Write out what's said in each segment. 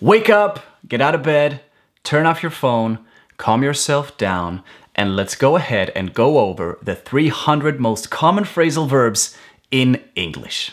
Wake up, get out of bed, turn off your phone, calm yourself down, and let's go ahead and go over the 300 most common phrasal verbs in English.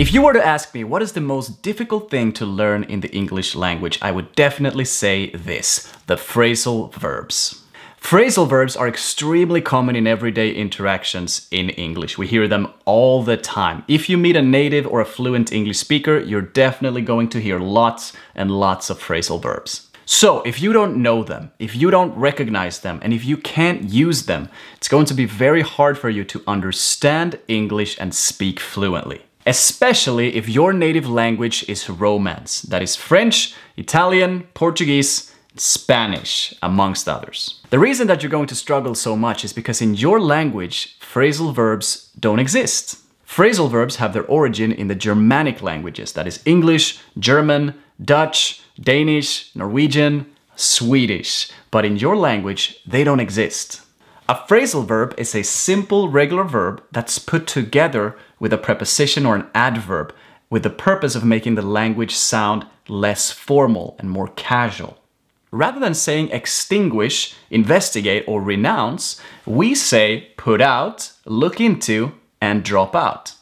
If you were to ask me what is the most difficult thing to learn in the English language, I would definitely say this, the phrasal verbs. Phrasal verbs are extremely common in everyday interactions in English. We hear them all the time. If you meet a native or a fluent English speaker, you're definitely going to hear lots and lots of phrasal verbs. So, if you don't know them, if you don't recognize them, and if you can't use them, it's going to be very hard for you to understand English and speak fluently. Especially if your native language is Romance, that is French, Italian, Portuguese, Spanish, amongst others. The reason that you're going to struggle so much is because in your language, phrasal verbs don't exist. Phrasal verbs have their origin in the Germanic languages, that is English, German, Dutch, Danish, Norwegian, Swedish. But in your language, they don't exist. A phrasal verb is a simple regular verb that's put together with a preposition or an adverb with the purpose of making the language sound less formal and more casual. Rather than saying extinguish, investigate, or renounce, we say put out, look into, and drop out.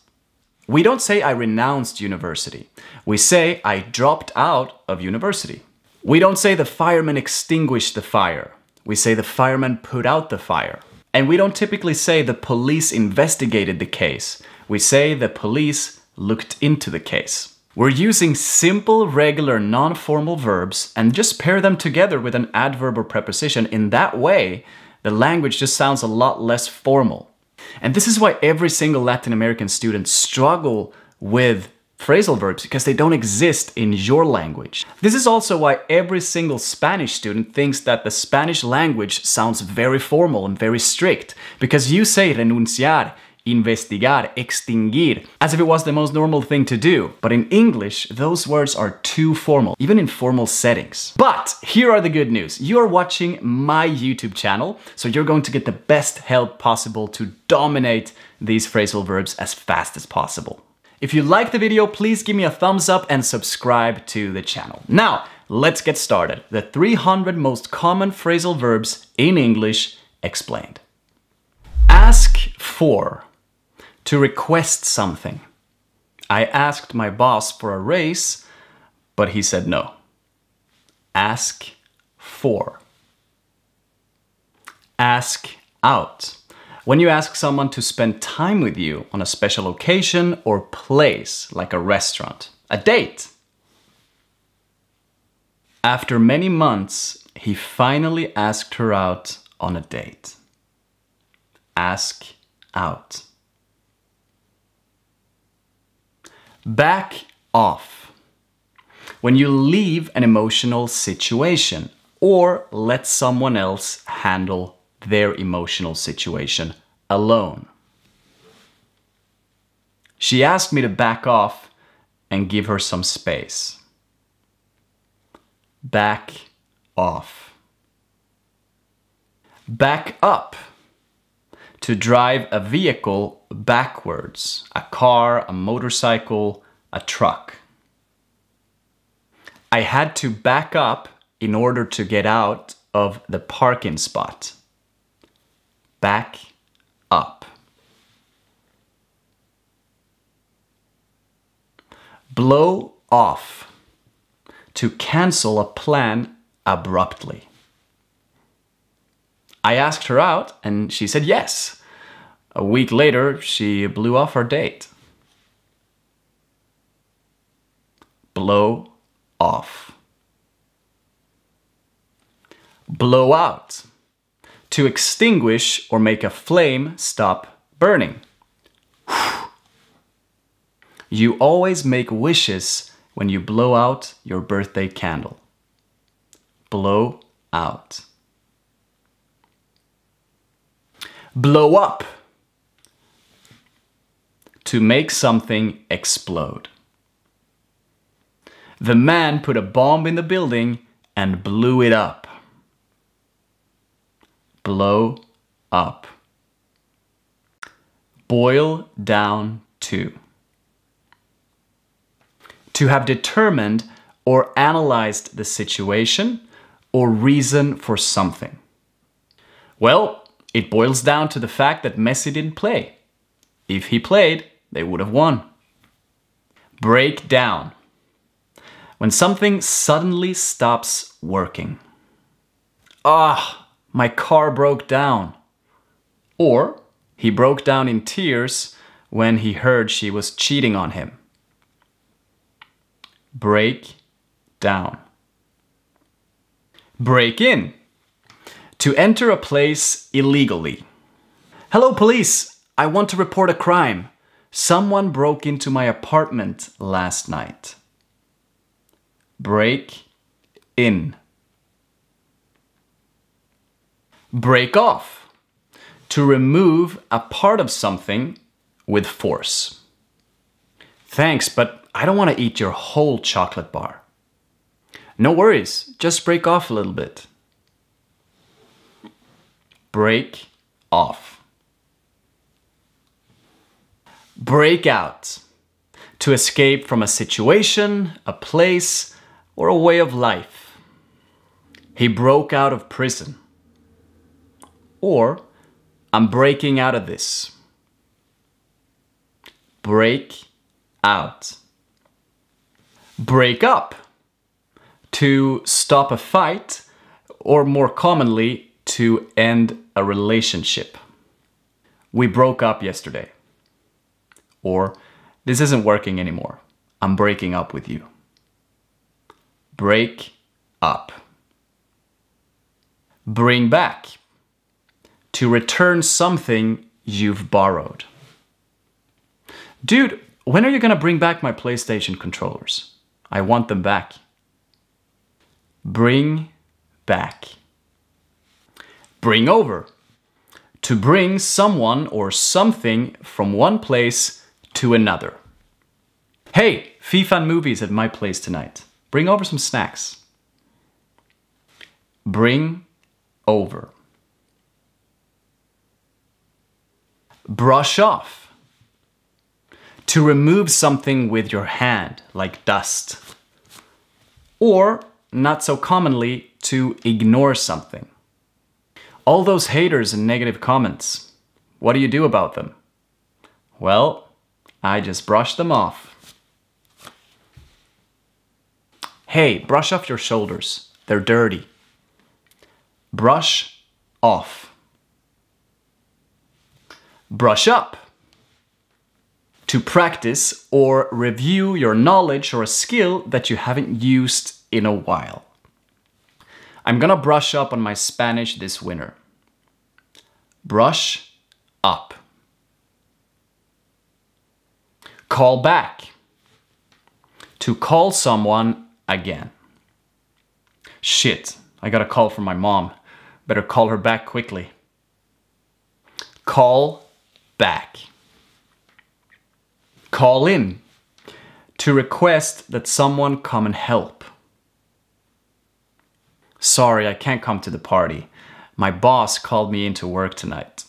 We don't say I renounced university. We say I dropped out of university. We don't say the fireman extinguished the fire. We say the fireman put out the fire. And we don't typically say the police investigated the case. We say the police looked into the case. We're using simple, regular, non-formal verbs and just pair them together with an adverb or preposition. In that way, the language just sounds a lot less formal. And this is why every single Latin American student struggle with phrasal verbs because they don't exist in your language. This is also why every single Spanish student thinks that the Spanish language sounds very formal and very strict because you say renunciar investigar, extinguir, as if it was the most normal thing to do. But in English, those words are too formal, even in formal settings. But here are the good news. You are watching my YouTube channel, so you're going to get the best help possible to dominate these phrasal verbs as fast as possible. If you like the video, please give me a thumbs up and subscribe to the channel. Now, let's get started. The 300 most common phrasal verbs in English explained. Ask for to request something. I asked my boss for a raise, but he said no. Ask for. Ask out. When you ask someone to spend time with you on a special occasion or place, like a restaurant, a date. After many months, he finally asked her out on a date. Ask out. Back off. When you leave an emotional situation or let someone else handle their emotional situation alone. She asked me to back off and give her some space. Back off. Back up to drive a vehicle backwards, a car, a motorcycle, a truck. I had to back up in order to get out of the parking spot. Back up. Blow off. To cancel a plan abruptly. I asked her out and she said yes. A week later, she blew off her date. Blow off. Blow out. To extinguish or make a flame stop burning. You always make wishes when you blow out your birthday candle. Blow out. blow up. To make something explode. The man put a bomb in the building and blew it up. Blow up. Boil down to. To have determined or analyzed the situation or reason for something. Well, it boils down to the fact that Messi didn't play. If he played, they would have won. Break down. When something suddenly stops working. Ah, my car broke down. Or he broke down in tears when he heard she was cheating on him. Break down. Break in. To enter a place illegally. Hello, police! I want to report a crime. Someone broke into my apartment last night. Break in. Break off. To remove a part of something with force. Thanks, but I don't want to eat your whole chocolate bar. No worries, just break off a little bit break off. Break out. To escape from a situation, a place, or a way of life. He broke out of prison. Or, I'm breaking out of this. Break out. Break up. To stop a fight, or more commonly, to end a relationship. We broke up yesterday. Or, this isn't working anymore. I'm breaking up with you. Break up. Bring back. To return something you've borrowed. Dude, when are you gonna bring back my PlayStation controllers? I want them back. Bring back bring over. To bring someone or something from one place to another. Hey, FIFA and movies at my place tonight. Bring over some snacks. Bring over. Brush off. To remove something with your hand, like dust. Or, not so commonly, to ignore something. All those haters and negative comments, what do you do about them? Well, I just brush them off. Hey, brush off your shoulders. They're dirty. Brush off. Brush up. To practice or review your knowledge or a skill that you haven't used in a while. I'm gonna brush up on my Spanish this winter. Brush up. Call back. To call someone again. Shit, I got a call from my mom. Better call her back quickly. Call back. Call in. To request that someone come and help. Sorry, I can't come to the party. My boss called me into work tonight.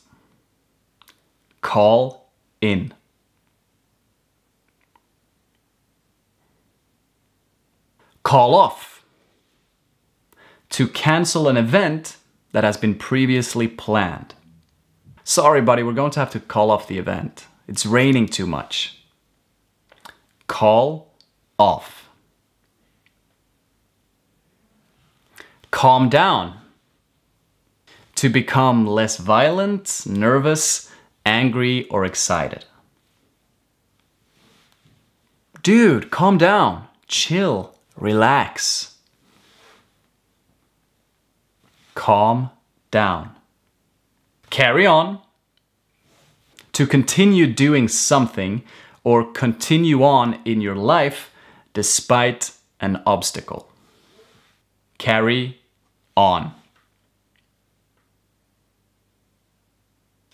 Call in. Call off. To cancel an event that has been previously planned. Sorry, buddy, we're going to have to call off the event. It's raining too much. Call off. calm down, to become less violent, nervous, angry, or excited. Dude, calm down, chill, relax. Calm down. Carry on. To continue doing something or continue on in your life despite an obstacle. Carry on.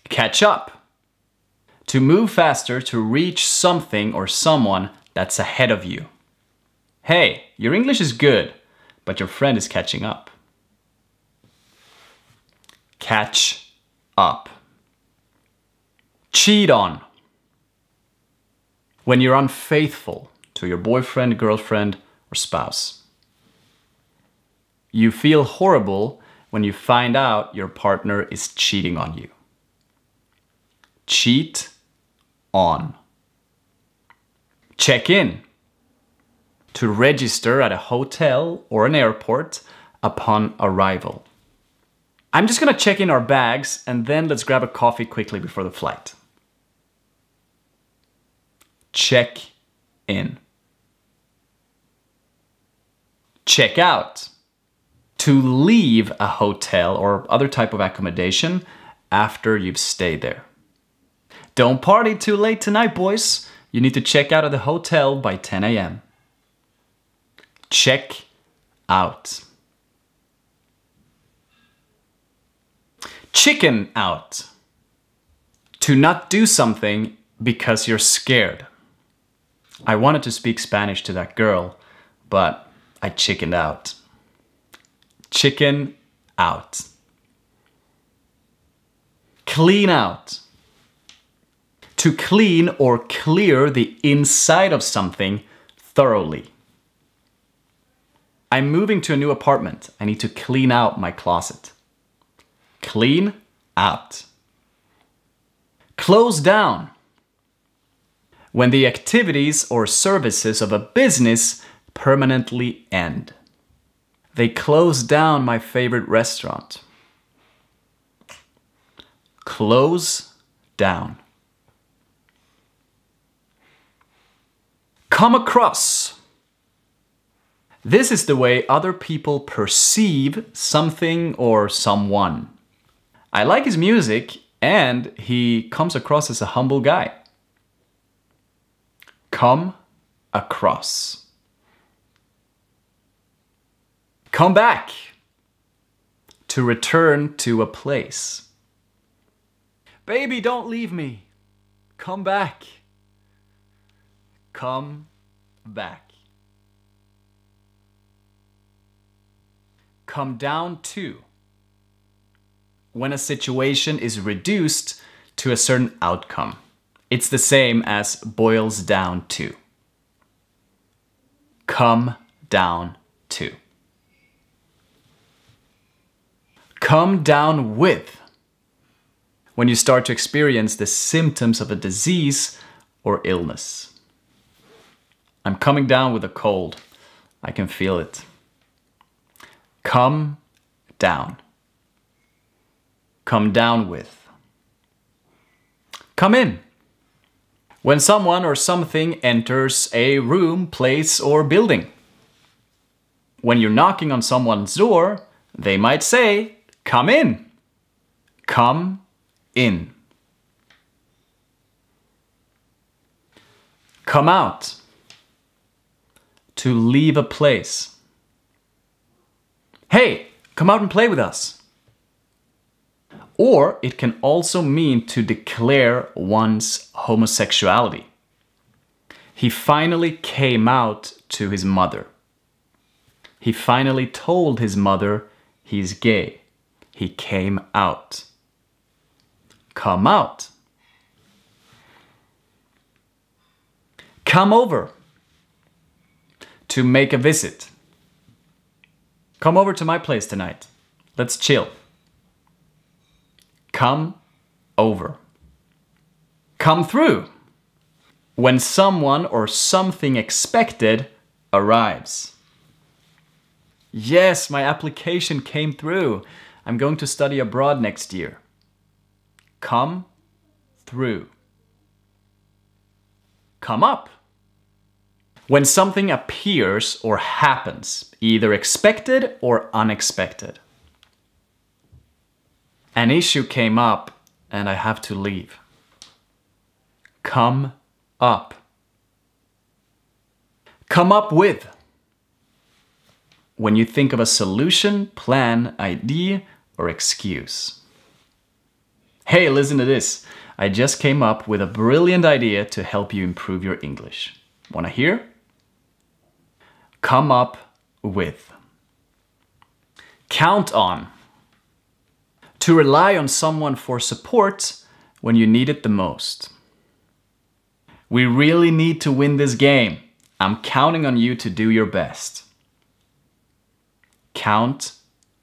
Catch up. To move faster to reach something or someone that's ahead of you. Hey, your English is good, but your friend is catching up. Catch up. Cheat on. When you're unfaithful to your boyfriend, girlfriend, or spouse. You feel horrible when you find out your partner is cheating on you. Cheat on. Check in. To register at a hotel or an airport upon arrival. I'm just gonna check in our bags and then let's grab a coffee quickly before the flight. Check in. Check out to leave a hotel or other type of accommodation after you've stayed there. Don't party too late tonight, boys. You need to check out of the hotel by 10 a.m. Check out. Chicken out. To not do something because you're scared. I wanted to speak Spanish to that girl, but I chickened out. Chicken out. Clean out. To clean or clear the inside of something thoroughly. I'm moving to a new apartment. I need to clean out my closet. Clean out. Close down. When the activities or services of a business permanently end. They closed down my favorite restaurant. Close down. Come across. This is the way other people perceive something or someone. I like his music and he comes across as a humble guy. Come across. come back, to return to a place. Baby, don't leave me. Come back. Come back. Come down to. When a situation is reduced to a certain outcome, it's the same as boils down to. Come down to. come down with. When you start to experience the symptoms of a disease or illness. I'm coming down with a cold. I can feel it. Come down. Come down with. Come in. When someone or something enters a room, place, or building. When you're knocking on someone's door, they might say, Come in. Come in. Come out. To leave a place. Hey, come out and play with us. Or it can also mean to declare one's homosexuality. He finally came out to his mother. He finally told his mother he's gay. He came out. Come out. Come over. To make a visit. Come over to my place tonight. Let's chill. Come over. Come through. When someone or something expected arrives. Yes, my application came through. I'm going to study abroad next year. Come through. Come up. When something appears or happens, either expected or unexpected. An issue came up and I have to leave. Come up. Come up with. When you think of a solution, plan, idea, or excuse. Hey, listen to this. I just came up with a brilliant idea to help you improve your English. Wanna hear? Come up with. Count on. To rely on someone for support when you need it the most. We really need to win this game. I'm counting on you to do your best. Count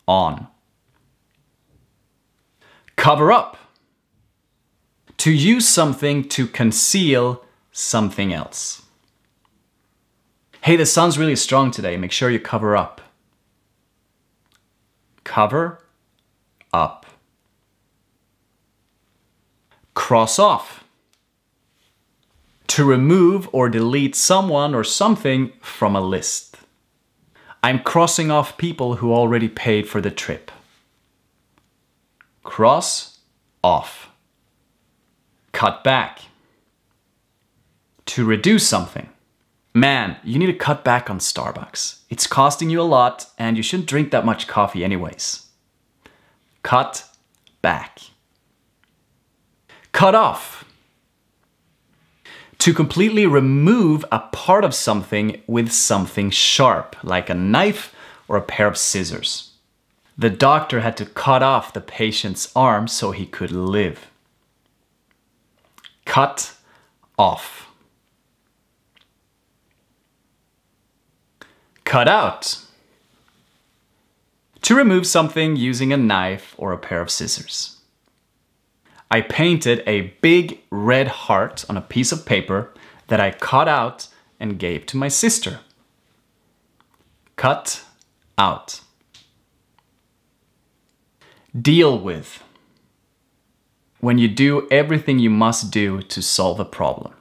on cover up. To use something to conceal something else. Hey, the sun's really strong today. Make sure you cover up. Cover up. Cross off. To remove or delete someone or something from a list. I'm crossing off people who already paid for the trip cross off, cut back, to reduce something. Man, you need to cut back on Starbucks. It's costing you a lot and you shouldn't drink that much coffee anyways. Cut back. Cut off. To completely remove a part of something with something sharp, like a knife or a pair of scissors. The doctor had to cut off the patient's arm so he could live. Cut off. Cut out. To remove something using a knife or a pair of scissors. I painted a big red heart on a piece of paper that I cut out and gave to my sister. Cut out deal with when you do everything you must do to solve a problem.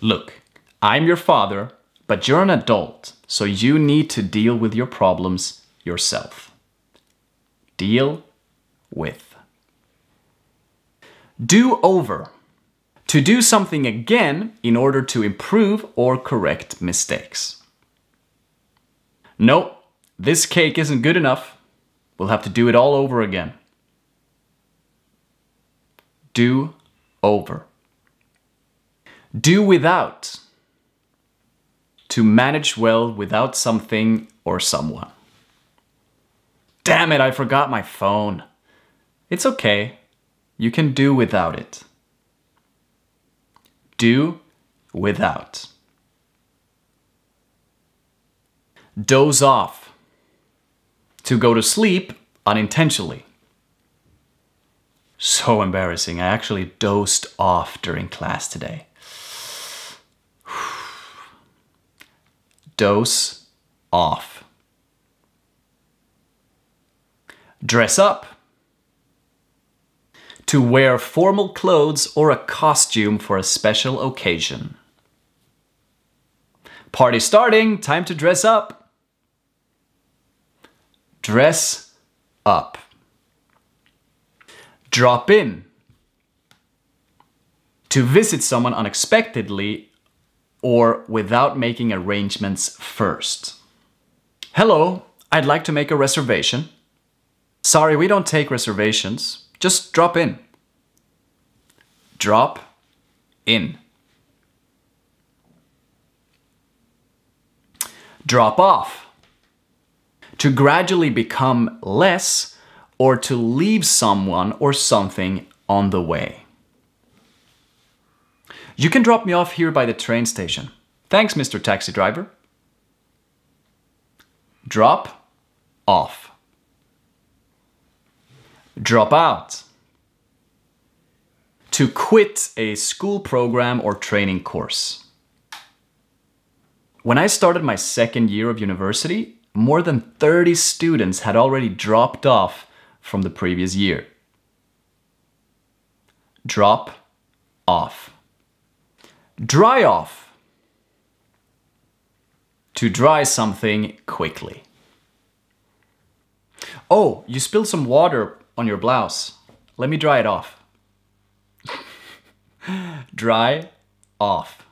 Look, I'm your father, but you're an adult, so you need to deal with your problems yourself. Deal with. Do over. To do something again in order to improve or correct mistakes. No, this cake isn't good enough. We'll have to do it all over again. Do over. Do without. To manage well without something or someone. Damn it, I forgot my phone. It's okay. You can do without it. Do without. Doze off to go to sleep unintentionally. So embarrassing. I actually dozed off during class today. Dose off. Dress up. To wear formal clothes or a costume for a special occasion. Party starting, time to dress up dress up. Drop in. To visit someone unexpectedly or without making arrangements first. Hello, I'd like to make a reservation. Sorry, we don't take reservations. Just drop in. Drop in. Drop off to gradually become less or to leave someone or something on the way. You can drop me off here by the train station. Thanks, Mr. Taxi Driver. Drop off. Drop out. To quit a school program or training course. When I started my second year of university, more than 30 students had already dropped off from the previous year. Drop off. Dry off. To dry something quickly. Oh, you spilled some water on your blouse. Let me dry it off. dry off.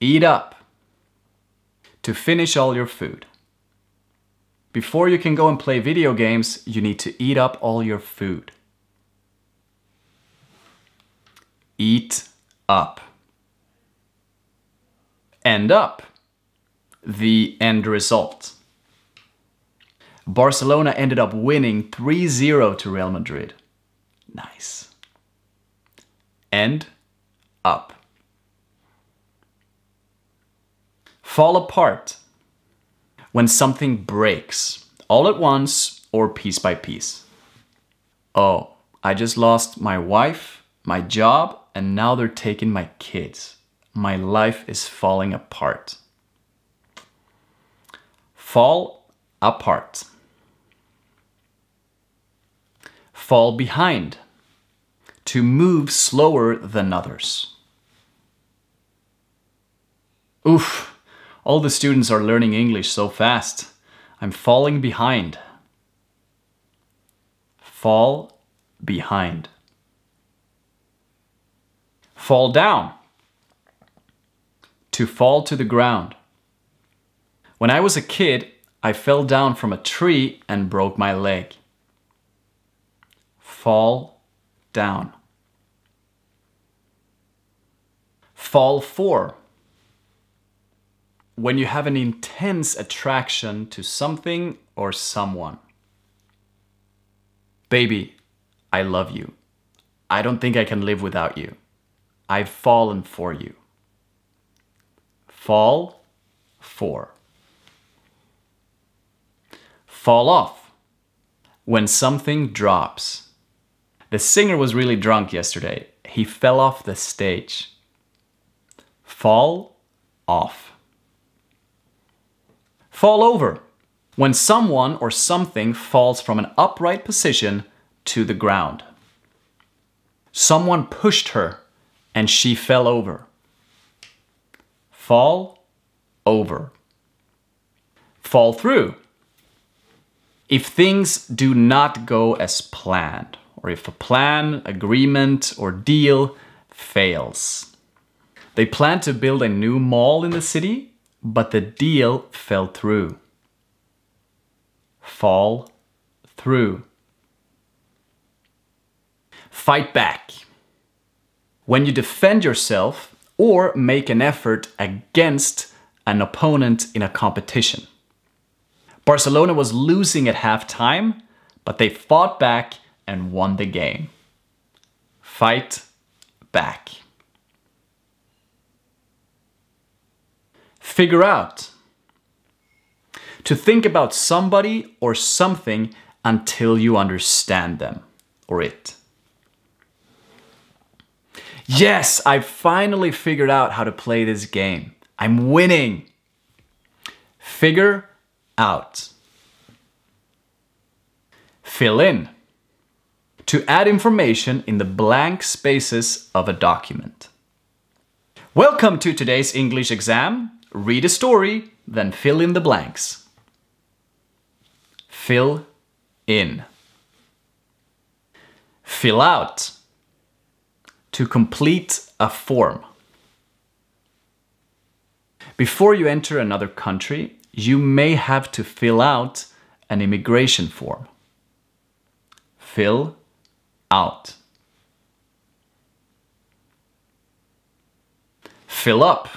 Eat up to finish all your food. Before you can go and play video games, you need to eat up all your food. Eat up. End up. The end result. Barcelona ended up winning 3-0 to Real Madrid. Nice. End up. fall apart when something breaks all at once or piece by piece. Oh, I just lost my wife, my job, and now they're taking my kids. My life is falling apart. Fall apart. Fall behind. To move slower than others. Oof, all the students are learning English so fast. I'm falling behind. Fall behind. Fall down. To fall to the ground. When I was a kid, I fell down from a tree and broke my leg. Fall down. Fall for when you have an intense attraction to something or someone. Baby, I love you. I don't think I can live without you. I've fallen for you. Fall for. Fall off. When something drops. The singer was really drunk yesterday. He fell off the stage. Fall off. Fall over. When someone or something falls from an upright position to the ground. Someone pushed her and she fell over. Fall over. Fall through. If things do not go as planned, or if a plan, agreement, or deal fails. They plan to build a new mall in the city, but the deal fell through. Fall through. Fight back. When you defend yourself or make an effort against an opponent in a competition. Barcelona was losing at halftime, but they fought back and won the game. Fight back. figure out. To think about somebody or something until you understand them or it. Yes, I finally figured out how to play this game. I'm winning. Figure out. Fill in. To add information in the blank spaces of a document. Welcome to today's English exam read a story, then fill in the blanks. Fill in. Fill out. To complete a form. Before you enter another country, you may have to fill out an immigration form. Fill out. Fill up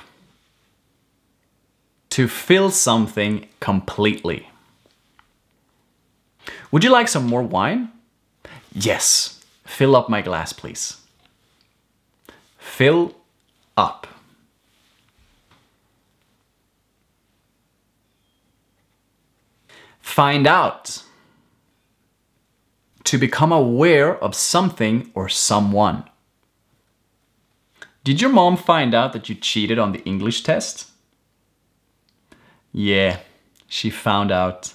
to fill something completely. Would you like some more wine? Yes. Fill up my glass, please. Fill up. Find out. To become aware of something or someone. Did your mom find out that you cheated on the English test? Yeah, she found out.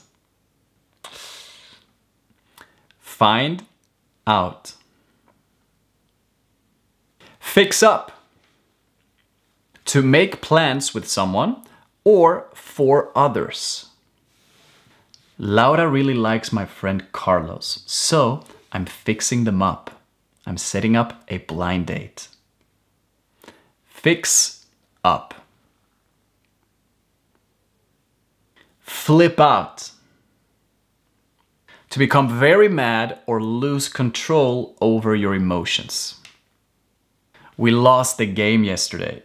Find out. Fix up. To make plans with someone or for others. Laura really likes my friend Carlos, so I'm fixing them up. I'm setting up a blind date. Fix up. flip out. To become very mad or lose control over your emotions. We lost the game yesterday.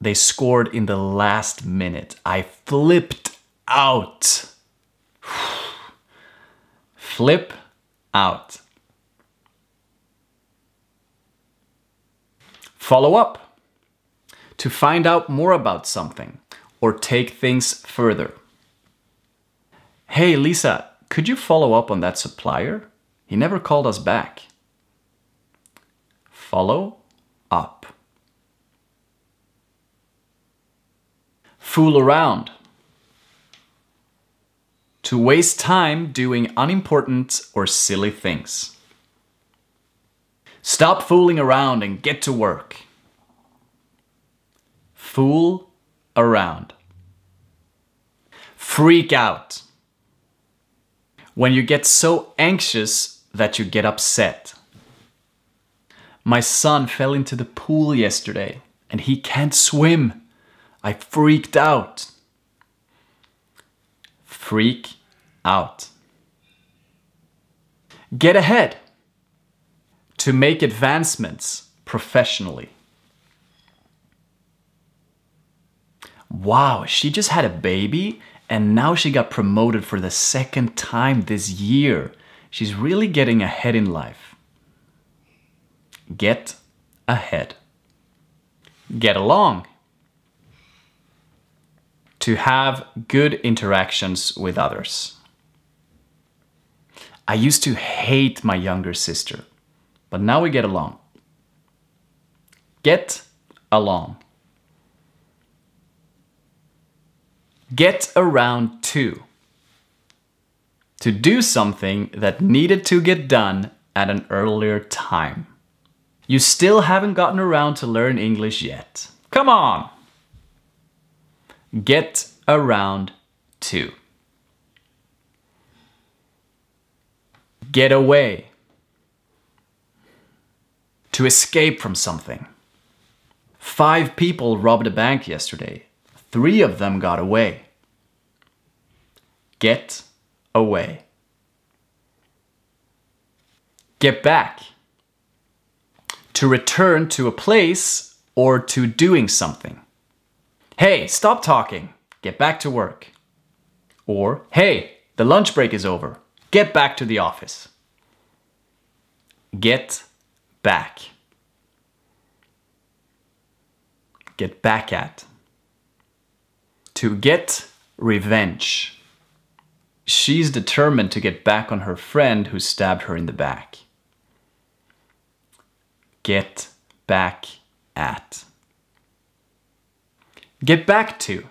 They scored in the last minute. I flipped out. Flip out. Follow up. To find out more about something or take things further. Hey, Lisa, could you follow up on that supplier? He never called us back. Follow up. Fool around. To waste time doing unimportant or silly things. Stop fooling around and get to work. Fool around. Freak out. When you get so anxious that you get upset. My son fell into the pool yesterday and he can't swim. I freaked out. Freak out. Get ahead. To make advancements professionally. Wow, she just had a baby and now she got promoted for the second time this year. She's really getting ahead in life. Get ahead. Get along. To have good interactions with others. I used to hate my younger sister, but now we get along. Get along. Get around to. To do something that needed to get done at an earlier time. You still haven't gotten around to learn English yet. Come on! Get around to. Get away. To escape from something. Five people robbed a bank yesterday Three of them got away. Get away. Get back. To return to a place or to doing something. Hey, stop talking. Get back to work. Or, hey, the lunch break is over. Get back to the office. Get back. Get back at to get revenge. She's determined to get back on her friend who stabbed her in the back. Get back at. Get back to.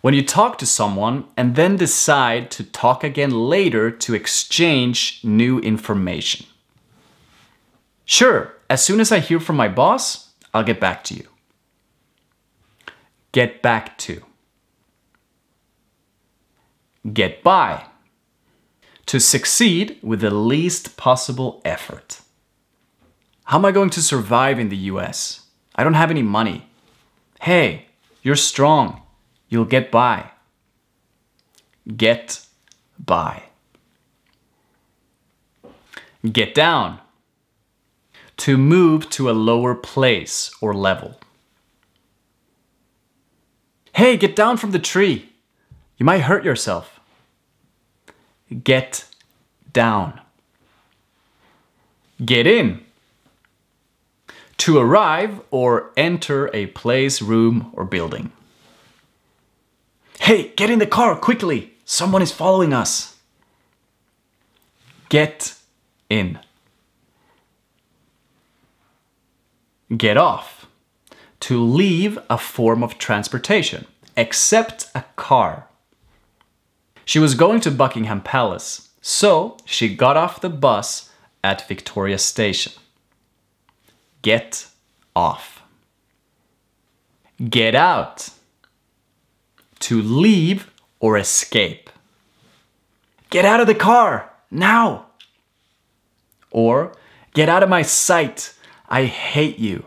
When you talk to someone and then decide to talk again later to exchange new information. Sure, as soon as I hear from my boss, I'll get back to you get back to. Get by. To succeed with the least possible effort. How am I going to survive in the US? I don't have any money. Hey, you're strong. You'll get by. Get by. Get down. To move to a lower place or level. Hey, get down from the tree. You might hurt yourself. Get down. Get in. To arrive or enter a place, room, or building. Hey, get in the car quickly. Someone is following us. Get in. Get off to leave a form of transportation, except a car. She was going to Buckingham Palace, so she got off the bus at Victoria Station. Get off. Get out. To leave or escape. Get out of the car, now. Or, get out of my sight, I hate you.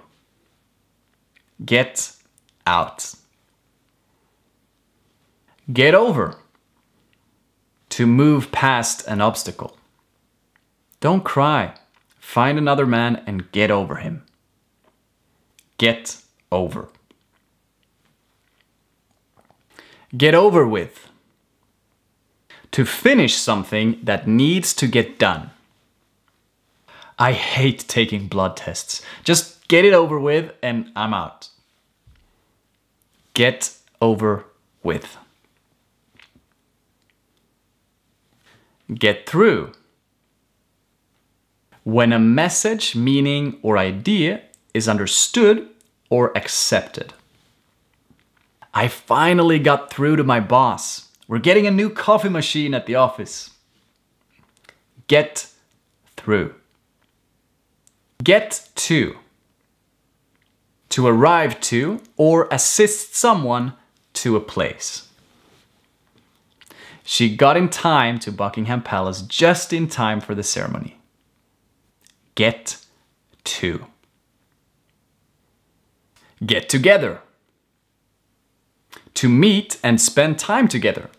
Get out. Get over. To move past an obstacle. Don't cry. Find another man and get over him. Get over. Get over with. To finish something that needs to get done. I hate taking blood tests. Just get it over with and I'm out. Get over with. Get through. When a message, meaning, or idea is understood or accepted. I finally got through to my boss. We're getting a new coffee machine at the office. Get through. Get to to arrive to or assist someone to a place. She got in time to Buckingham Palace just in time for the ceremony. Get to. Get together. To meet and spend time together.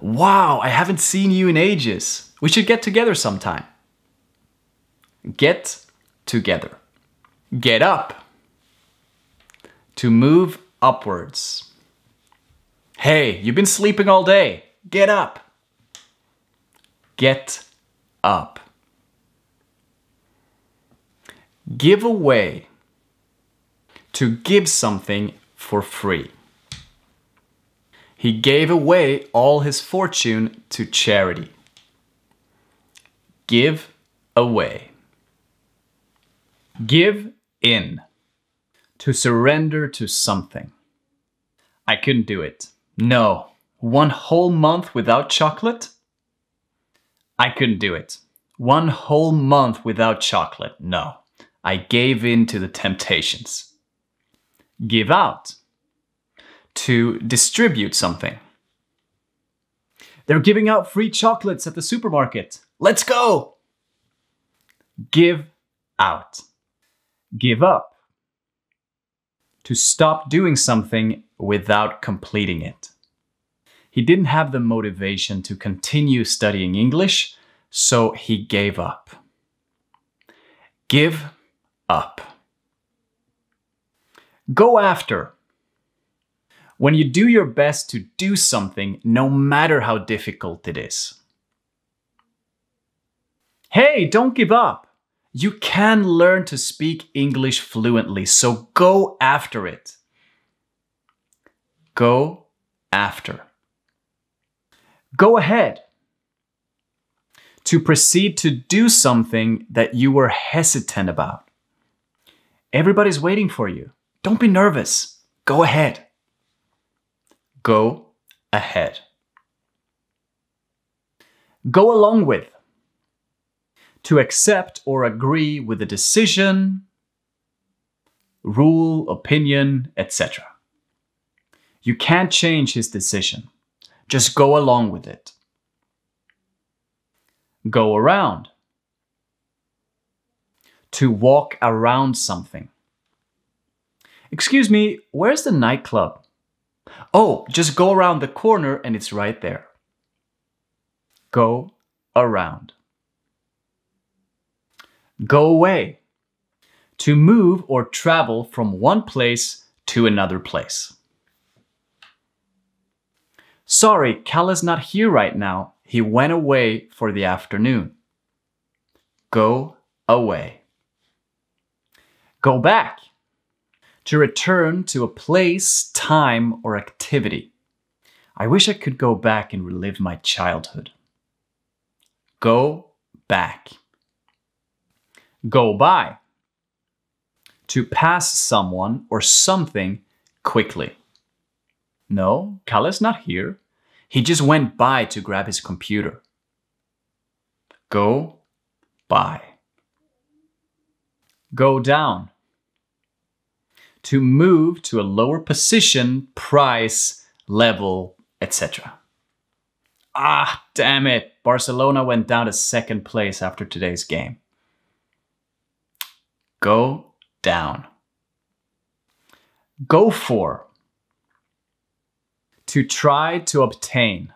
Wow, I haven't seen you in ages. We should get together sometime. Get together. Get up to move upwards. Hey, you've been sleeping all day. Get up. Get up. Give away. To give something for free. He gave away all his fortune to charity. Give away. Give in to surrender to something. I couldn't do it. No, one whole month without chocolate? I couldn't do it. One whole month without chocolate, no. I gave in to the temptations. Give out. To distribute something. They're giving out free chocolates at the supermarket. Let's go! Give out. Give up to stop doing something without completing it. He didn't have the motivation to continue studying English, so he gave up. Give up. Go after. When you do your best to do something, no matter how difficult it is. Hey, don't give up. You can learn to speak English fluently, so go after it. Go after. Go ahead. To proceed to do something that you were hesitant about. Everybody's waiting for you. Don't be nervous. Go ahead. Go ahead. Go along with to accept or agree with a decision, rule, opinion, etc. You can't change his decision. Just go along with it. Go around. To walk around something. Excuse me, where's the nightclub? Oh, just go around the corner and it's right there. Go around go away. To move or travel from one place to another place. Sorry, Cal not here right now. He went away for the afternoon. Go away. Go back. To return to a place, time, or activity. I wish I could go back and relive my childhood. Go back go by. To pass someone or something quickly. No, Kalle's not here. He just went by to grab his computer. Go by. Go down. To move to a lower position, price, level, etc. Ah, damn it. Barcelona went down to second place after today's game go down. Go for. To try to obtain.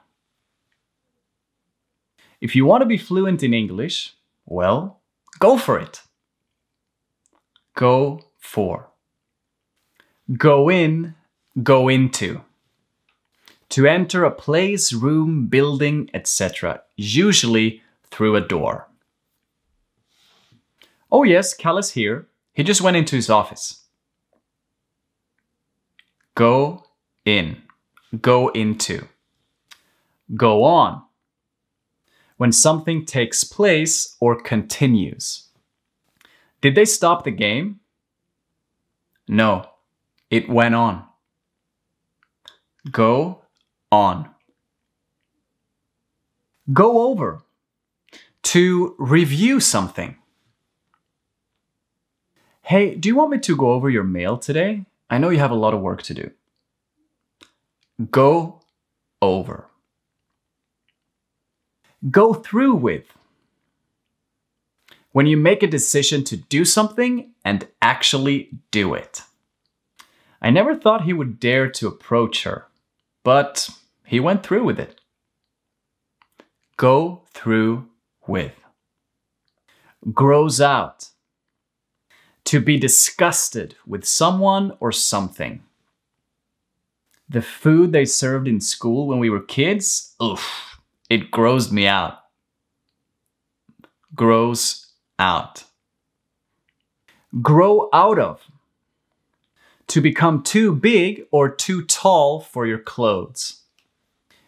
If you want to be fluent in English, well, go for it. Go for. Go in, go into. To enter a place, room, building, etc., usually through a door. Oh yes, Callus here. He just went into his office. Go in. Go into. Go on. When something takes place or continues. Did they stop the game? No, it went on. Go on. Go over. To review something. Hey, do you want me to go over your mail today? I know you have a lot of work to do. Go over. Go through with. When you make a decision to do something and actually do it. I never thought he would dare to approach her, but he went through with it. Go through with. Grows out to be disgusted with someone or something. The food they served in school when we were kids, oof, it grossed me out. Gross out. Grow out of. To become too big or too tall for your clothes.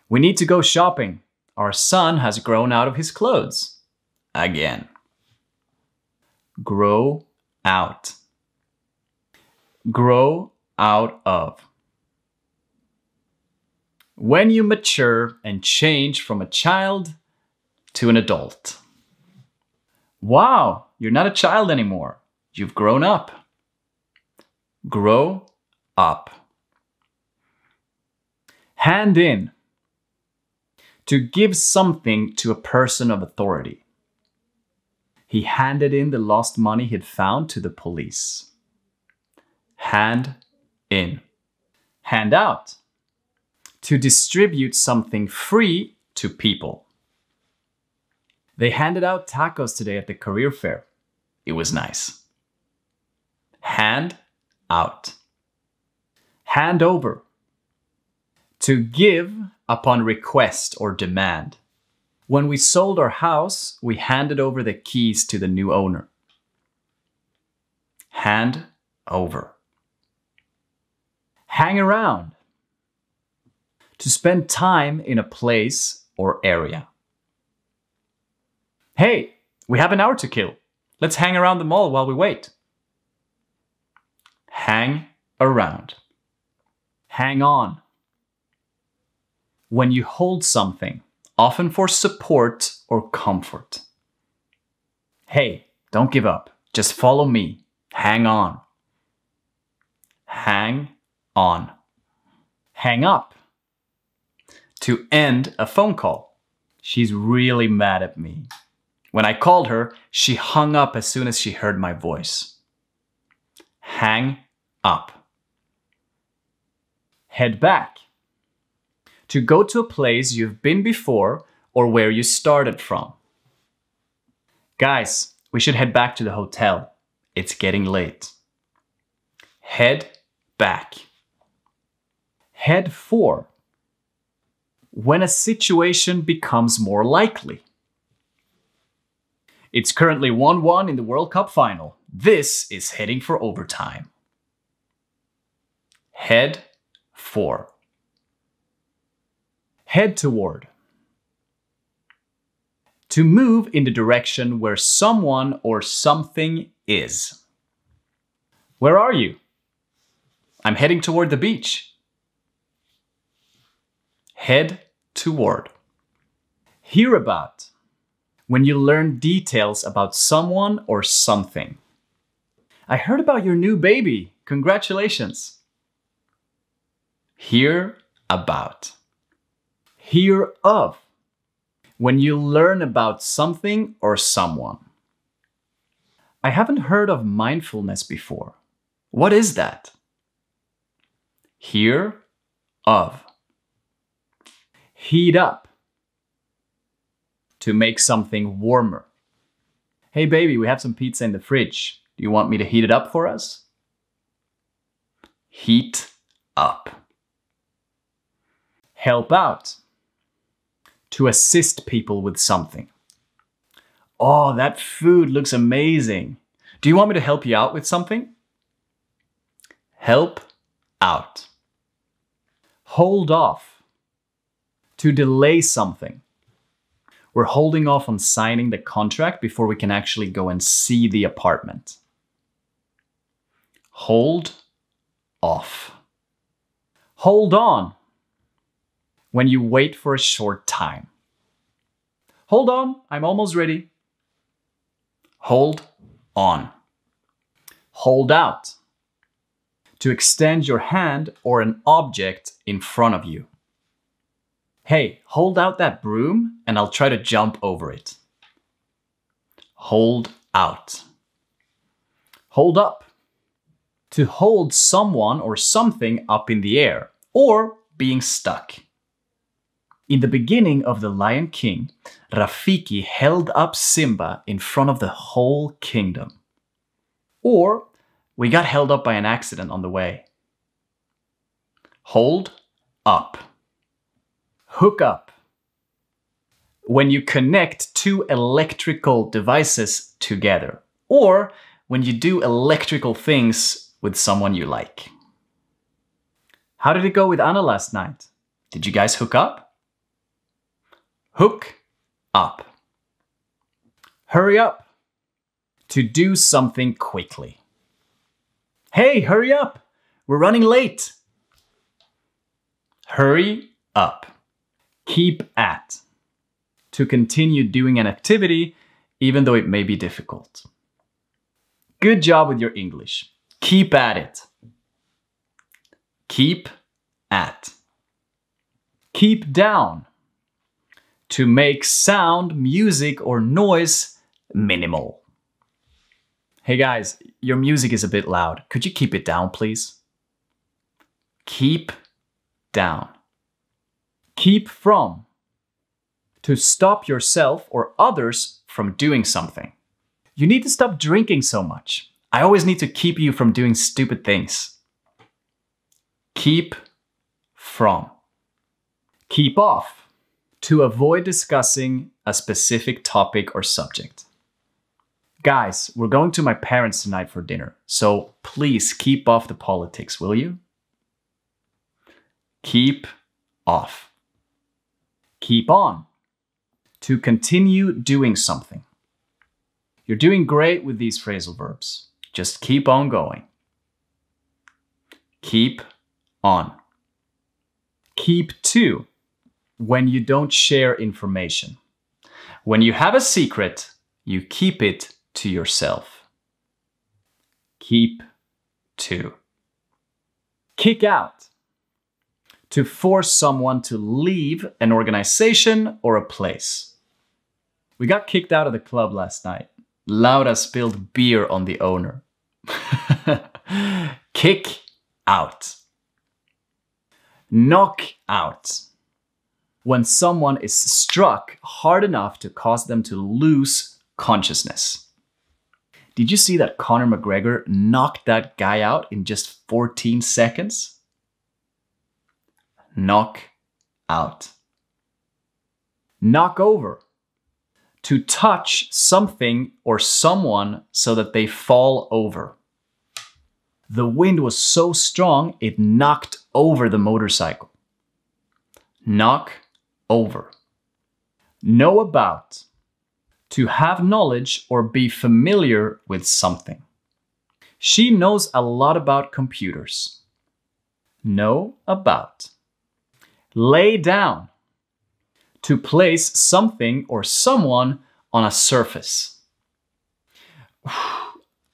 We need to go shopping. Our son has grown out of his clothes. Again. Grow out. Grow out of. When you mature and change from a child to an adult. Wow, you're not a child anymore. You've grown up. Grow up. Hand in. To give something to a person of authority. He handed in the lost money he'd found to the police. Hand in. Hand out. To distribute something free to people. They handed out tacos today at the career fair. It was nice. Hand out. Hand over. To give upon request or demand. When we sold our house, we handed over the keys to the new owner. Hand over. Hang around. To spend time in a place or area. Hey, we have an hour to kill. Let's hang around the mall while we wait. Hang around. Hang on. When you hold something, often for support or comfort. Hey, don't give up. Just follow me. Hang on. Hang on. Hang up. To end a phone call. She's really mad at me. When I called her, she hung up as soon as she heard my voice. Hang up. Head back to go to a place you've been before or where you started from. Guys, we should head back to the hotel. It's getting late. Head back. Head for. When a situation becomes more likely. It's currently 1 1 in the World Cup final. This is heading for overtime. Head for head toward. To move in the direction where someone or something is. Where are you? I'm heading toward the beach. Head toward. Hear about. When you learn details about someone or something. I heard about your new baby. Congratulations. Hear about hear of. When you learn about something or someone. I haven't heard of mindfulness before. What is that? Hear of. Heat up. To make something warmer. Hey baby, we have some pizza in the fridge. Do you want me to heat it up for us? Heat up. Help out to assist people with something. Oh, that food looks amazing. Do you want me to help you out with something? Help out. Hold off. To delay something. We're holding off on signing the contract before we can actually go and see the apartment. Hold off. Hold on when you wait for a short time. Hold on, I'm almost ready. Hold on. Hold out. To extend your hand or an object in front of you. Hey, hold out that broom and I'll try to jump over it. Hold out. Hold up. To hold someone or something up in the air or being stuck. In the beginning of The Lion King, Rafiki held up Simba in front of the whole kingdom. Or we got held up by an accident on the way. Hold up. Hook up. When you connect two electrical devices together, or when you do electrical things with someone you like. How did it go with Anna last night? Did you guys hook up? Hook up. Hurry up. To do something quickly. Hey, hurry up. We're running late. Hurry up. Keep at. To continue doing an activity even though it may be difficult. Good job with your English. Keep at it. Keep at. Keep down to make sound, music or noise minimal. Hey guys, your music is a bit loud. Could you keep it down, please? Keep down. Keep from. To stop yourself or others from doing something. You need to stop drinking so much. I always need to keep you from doing stupid things. Keep from. Keep off to avoid discussing a specific topic or subject. Guys, we're going to my parents tonight for dinner, so please keep off the politics, will you? Keep off. Keep on. To continue doing something. You're doing great with these phrasal verbs. Just keep on going. Keep on. Keep to when you don't share information. When you have a secret, you keep it to yourself. Keep to. Kick out. To force someone to leave an organization or a place. We got kicked out of the club last night. Laura spilled beer on the owner. Kick out. Knock out when someone is struck hard enough to cause them to lose consciousness. Did you see that Conor McGregor knocked that guy out in just 14 seconds? Knock out. Knock over. To touch something or someone so that they fall over. The wind was so strong it knocked over the motorcycle. Knock over. Know about. To have knowledge or be familiar with something. She knows a lot about computers. Know about. Lay down. To place something or someone on a surface.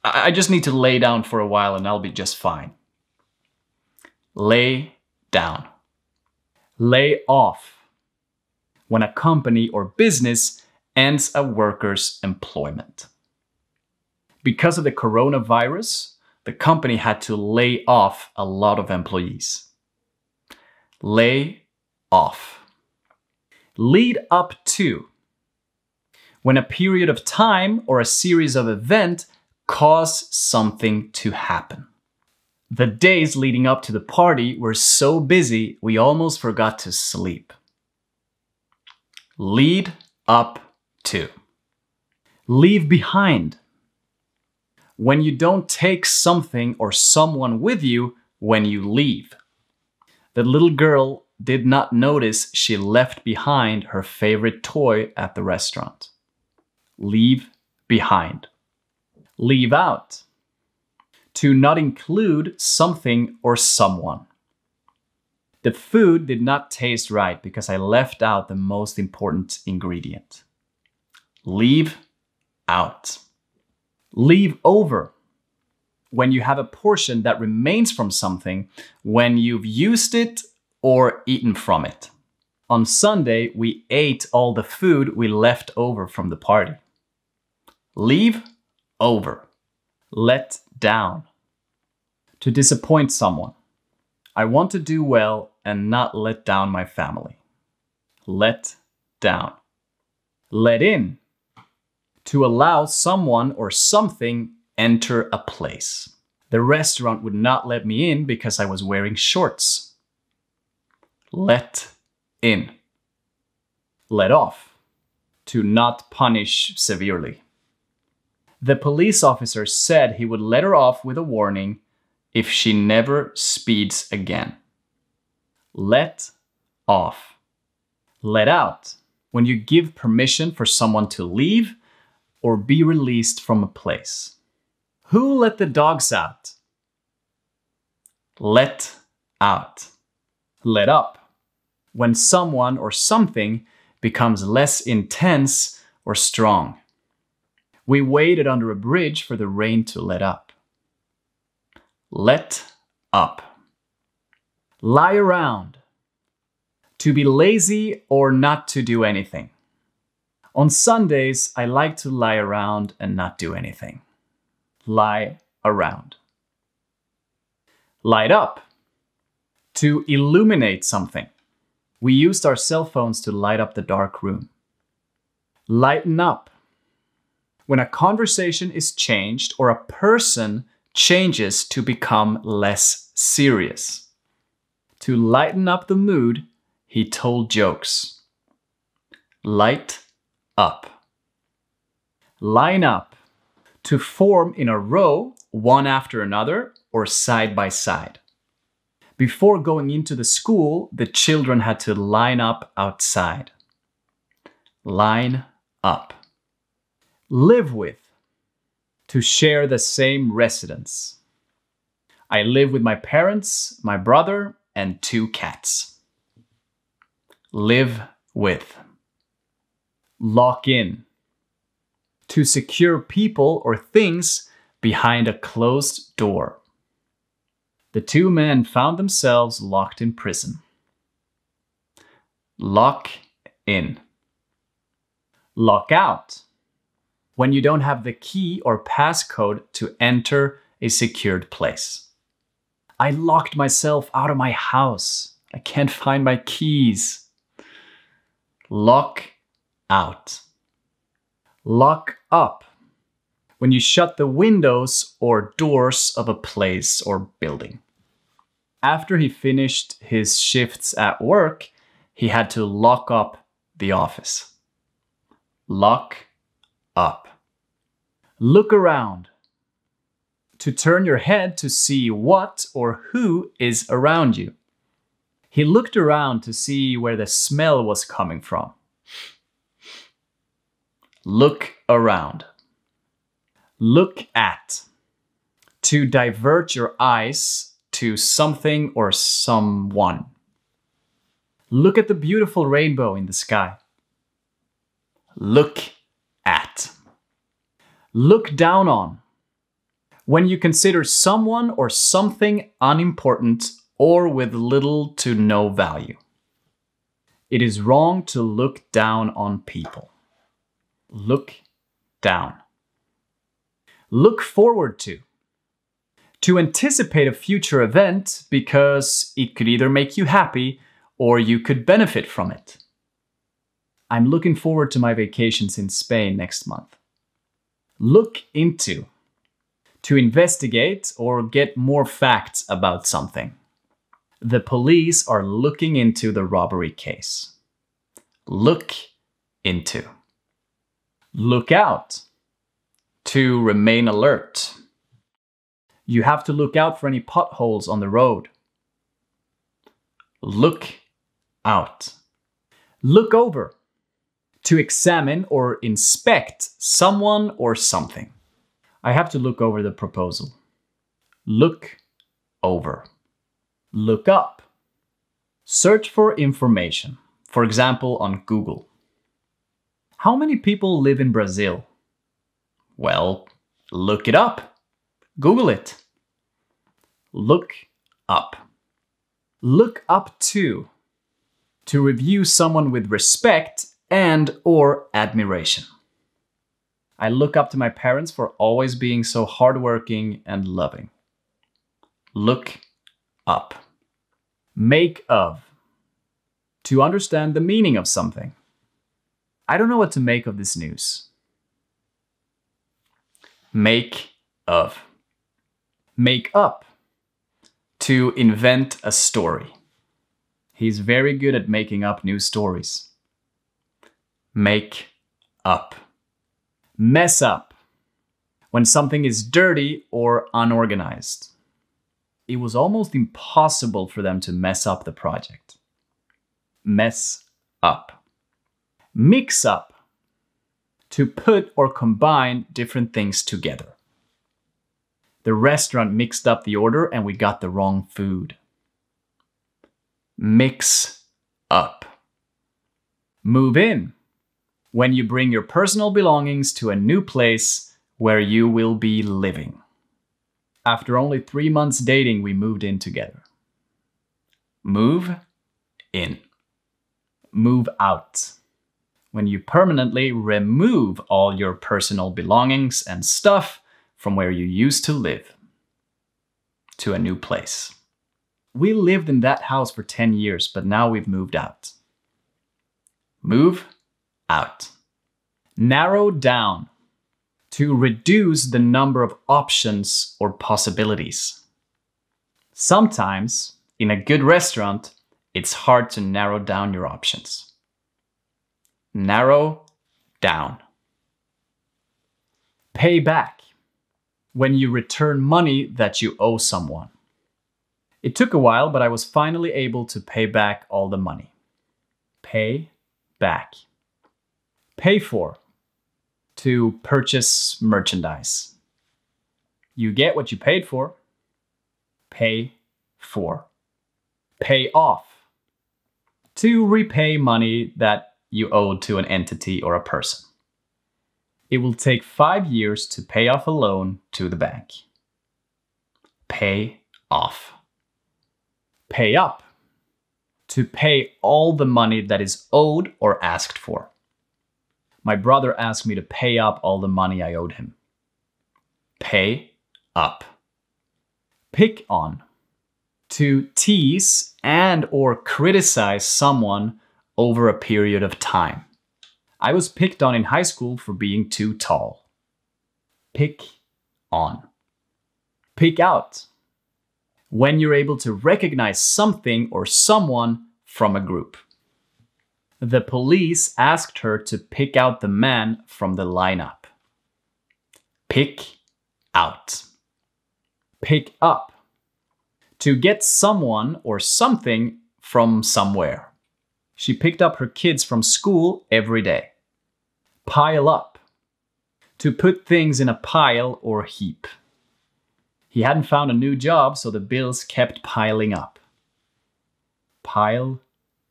I just need to lay down for a while and I'll be just fine. Lay down. Lay off when a company or business ends a worker's employment. Because of the coronavirus, the company had to lay off a lot of employees. Lay off. Lead up to. When a period of time or a series of events cause something to happen. The days leading up to the party were so busy we almost forgot to sleep lead up to. Leave behind. When you don't take something or someone with you when you leave. The little girl did not notice she left behind her favorite toy at the restaurant. Leave behind. Leave out. To not include something or someone. The food did not taste right because I left out the most important ingredient. Leave out. Leave over. When you have a portion that remains from something when you've used it or eaten from it. On Sunday, we ate all the food we left over from the party. Leave over. Let down. To disappoint someone. I want to do well and not let down my family. Let down. Let in. To allow someone or something enter a place. The restaurant would not let me in because I was wearing shorts. Let in. Let off. To not punish severely. The police officer said he would let her off with a warning if she never speeds again let off. Let out. When you give permission for someone to leave or be released from a place. Who let the dogs out? Let out. Let up. When someone or something becomes less intense or strong. We waited under a bridge for the rain to let up. Let up lie around, to be lazy or not to do anything. On Sundays, I like to lie around and not do anything. Lie around. Light up. To illuminate something. We used our cell phones to light up the dark room. Lighten up. When a conversation is changed or a person changes to become less serious. To lighten up the mood, he told jokes. Light up. Line up. To form in a row, one after another, or side by side. Before going into the school, the children had to line up outside. Line up. Live with. To share the same residence. I live with my parents, my brother, and two cats. Live with. Lock in. To secure people or things behind a closed door. The two men found themselves locked in prison. Lock in. Lock out. When you don't have the key or passcode to enter a secured place. I locked myself out of my house. I can't find my keys. Lock out. Lock up. When you shut the windows or doors of a place or building. After he finished his shifts at work, he had to lock up the office. Lock up. Look around to turn your head to see what or who is around you. He looked around to see where the smell was coming from. Look around. Look at. To divert your eyes to something or someone. Look at the beautiful rainbow in the sky. Look at. Look down on when you consider someone or something unimportant or with little to no value. It is wrong to look down on people. Look down. Look forward to. To anticipate a future event because it could either make you happy or you could benefit from it. I'm looking forward to my vacations in Spain next month. Look into to investigate or get more facts about something. The police are looking into the robbery case. Look into. Look out. To remain alert. You have to look out for any potholes on the road. Look out. Look over. To examine or inspect someone or something. I have to look over the proposal. Look over. Look up. Search for information, for example, on Google. How many people live in Brazil? Well, look it up. Google it. Look up. Look up to. To review someone with respect and or admiration. I look up to my parents for always being so hardworking and loving. Look up. Make of. To understand the meaning of something. I don't know what to make of this news. Make of. Make up. To invent a story. He's very good at making up new stories. Make up. Mess up. When something is dirty or unorganized. It was almost impossible for them to mess up the project. Mess up. Mix up. To put or combine different things together. The restaurant mixed up the order and we got the wrong food. Mix up. Move in when you bring your personal belongings to a new place where you will be living. After only three months dating, we moved in together. Move in. Move out. When you permanently remove all your personal belongings and stuff from where you used to live to a new place. We lived in that house for 10 years, but now we've moved out. Move out. Narrow down. To reduce the number of options or possibilities. Sometimes, in a good restaurant, it's hard to narrow down your options. Narrow down. Pay back when you return money that you owe someone. It took a while, but I was finally able to pay back all the money. Pay back pay for to purchase merchandise. You get what you paid for. Pay for. Pay off. To repay money that you owed to an entity or a person. It will take five years to pay off a loan to the bank. Pay off. Pay up. To pay all the money that is owed or asked for my brother asked me to pay up all the money I owed him. Pay up. Pick on. To tease and or criticize someone over a period of time. I was picked on in high school for being too tall. Pick on. Pick out. When you're able to recognize something or someone from a group the police asked her to pick out the man from the lineup. Pick out. Pick up. To get someone or something from somewhere. She picked up her kids from school every day. Pile up. To put things in a pile or heap. He hadn't found a new job, so the bills kept piling up. Pile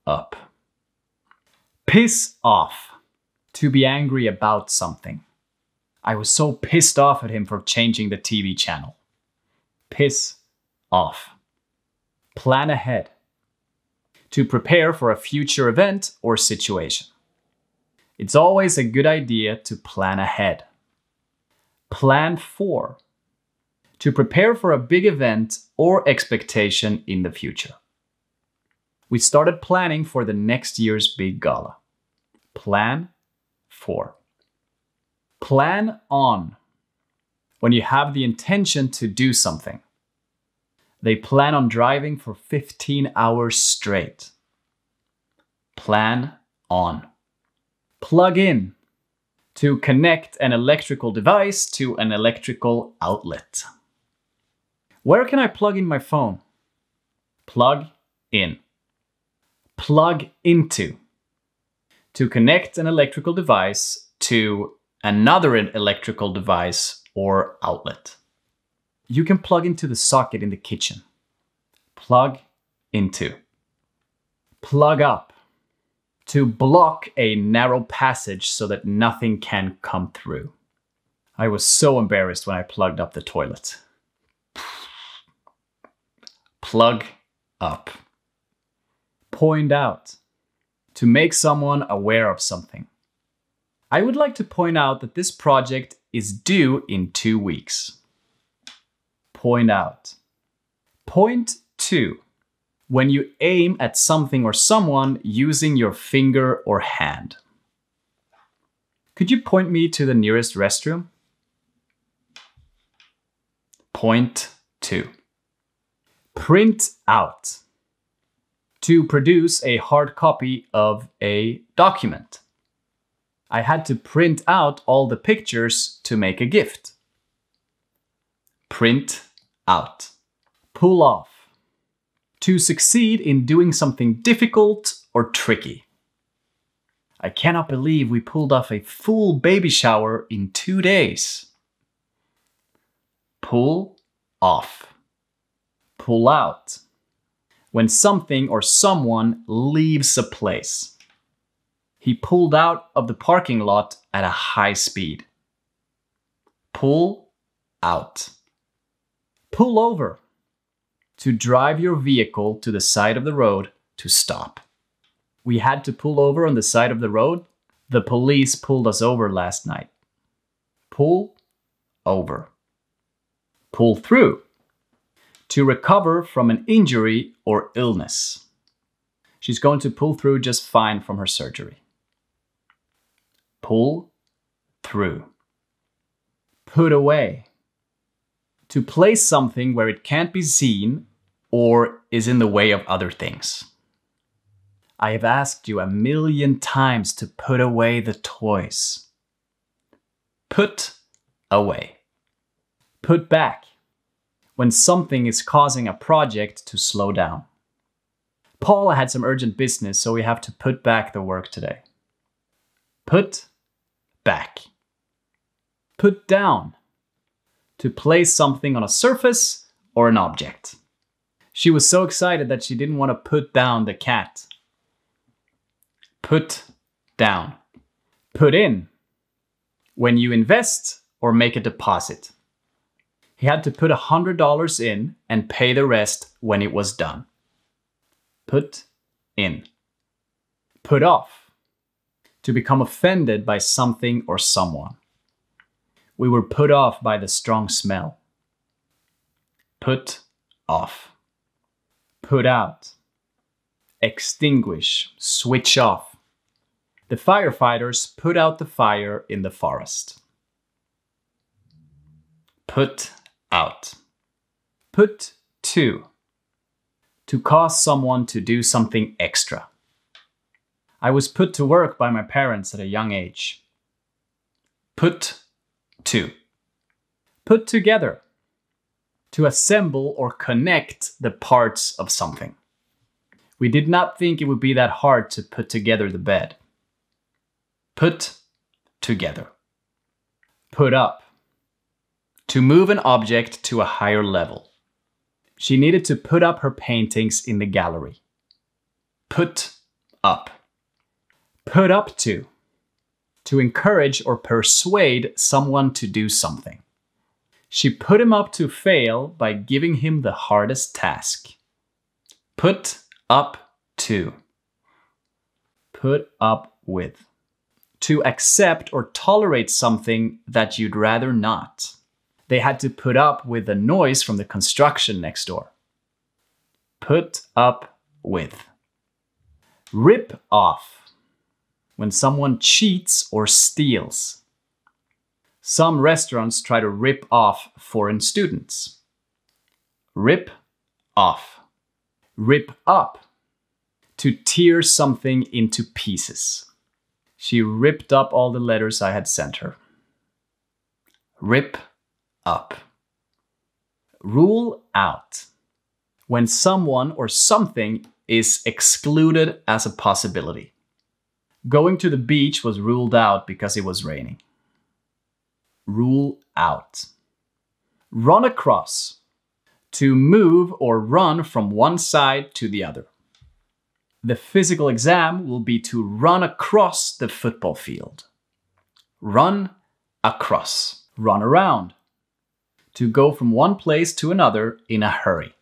up. Piss off. To be angry about something. I was so pissed off at him for changing the TV channel. Piss off. Plan ahead. To prepare for a future event or situation. It's always a good idea to plan ahead. Plan for. To prepare for a big event or expectation in the future we started planning for the next year's big gala. Plan for. Plan on. When you have the intention to do something. They plan on driving for 15 hours straight. Plan on. Plug in. To connect an electrical device to an electrical outlet. Where can I plug in my phone? Plug in plug into to connect an electrical device to another electrical device or outlet. You can plug into the socket in the kitchen. Plug into. Plug up. To block a narrow passage so that nothing can come through. I was so embarrassed when I plugged up the toilet. Plug up point out, to make someone aware of something. I would like to point out that this project is due in two weeks. Point out. Point two, when you aim at something or someone using your finger or hand. Could you point me to the nearest restroom? Point two. Print out to produce a hard copy of a document. I had to print out all the pictures to make a gift. Print out. Pull off. To succeed in doing something difficult or tricky. I cannot believe we pulled off a full baby shower in two days. Pull off. Pull out when something or someone leaves a place. He pulled out of the parking lot at a high speed. Pull out. Pull over. To drive your vehicle to the side of the road to stop. We had to pull over on the side of the road. The police pulled us over last night. Pull over. Pull through to recover from an injury or illness. She's going to pull through just fine from her surgery. Pull through. Put away. To place something where it can't be seen or is in the way of other things. I have asked you a million times to put away the toys. Put away. Put back when something is causing a project to slow down. Paula had some urgent business, so we have to put back the work today. Put back. Put down. To place something on a surface or an object. She was so excited that she didn't want to put down the cat. Put down. Put in. When you invest or make a deposit. He had to put $100 in and pay the rest when it was done. Put in. Put off. To become offended by something or someone. We were put off by the strong smell. Put off. Put out. Extinguish. Switch off. The firefighters put out the fire in the forest. Put out. Put to. To cause someone to do something extra. I was put to work by my parents at a young age. Put to. Put together. To assemble or connect the parts of something. We did not think it would be that hard to put together the bed. Put together. Put up to move an object to a higher level. She needed to put up her paintings in the gallery. Put up. Put up to. To encourage or persuade someone to do something. She put him up to fail by giving him the hardest task. Put up to. Put up with. To accept or tolerate something that you'd rather not they had to put up with the noise from the construction next door. Put up with. Rip off. When someone cheats or steals. Some restaurants try to rip off foreign students. Rip off. Rip up. To tear something into pieces. She ripped up all the letters I had sent her. Rip up. Rule out. When someone or something is excluded as a possibility. Going to the beach was ruled out because it was raining. Rule out. Run across. To move or run from one side to the other. The physical exam will be to run across the football field. Run across. Run around to go from one place to another in a hurry.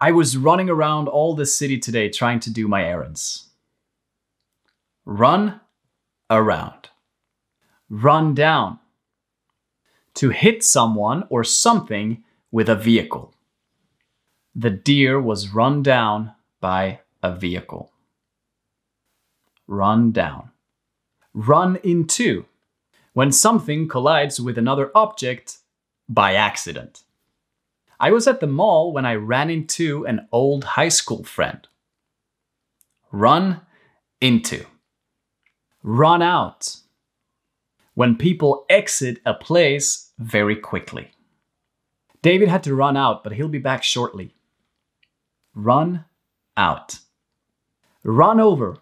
I was running around all the city today trying to do my errands. Run around. Run down. To hit someone or something with a vehicle. The deer was run down by a vehicle. Run down. Run into. When something collides with another object, by accident. I was at the mall when I ran into an old high school friend. Run into. Run out. When people exit a place very quickly. David had to run out, but he'll be back shortly. Run out. Run over.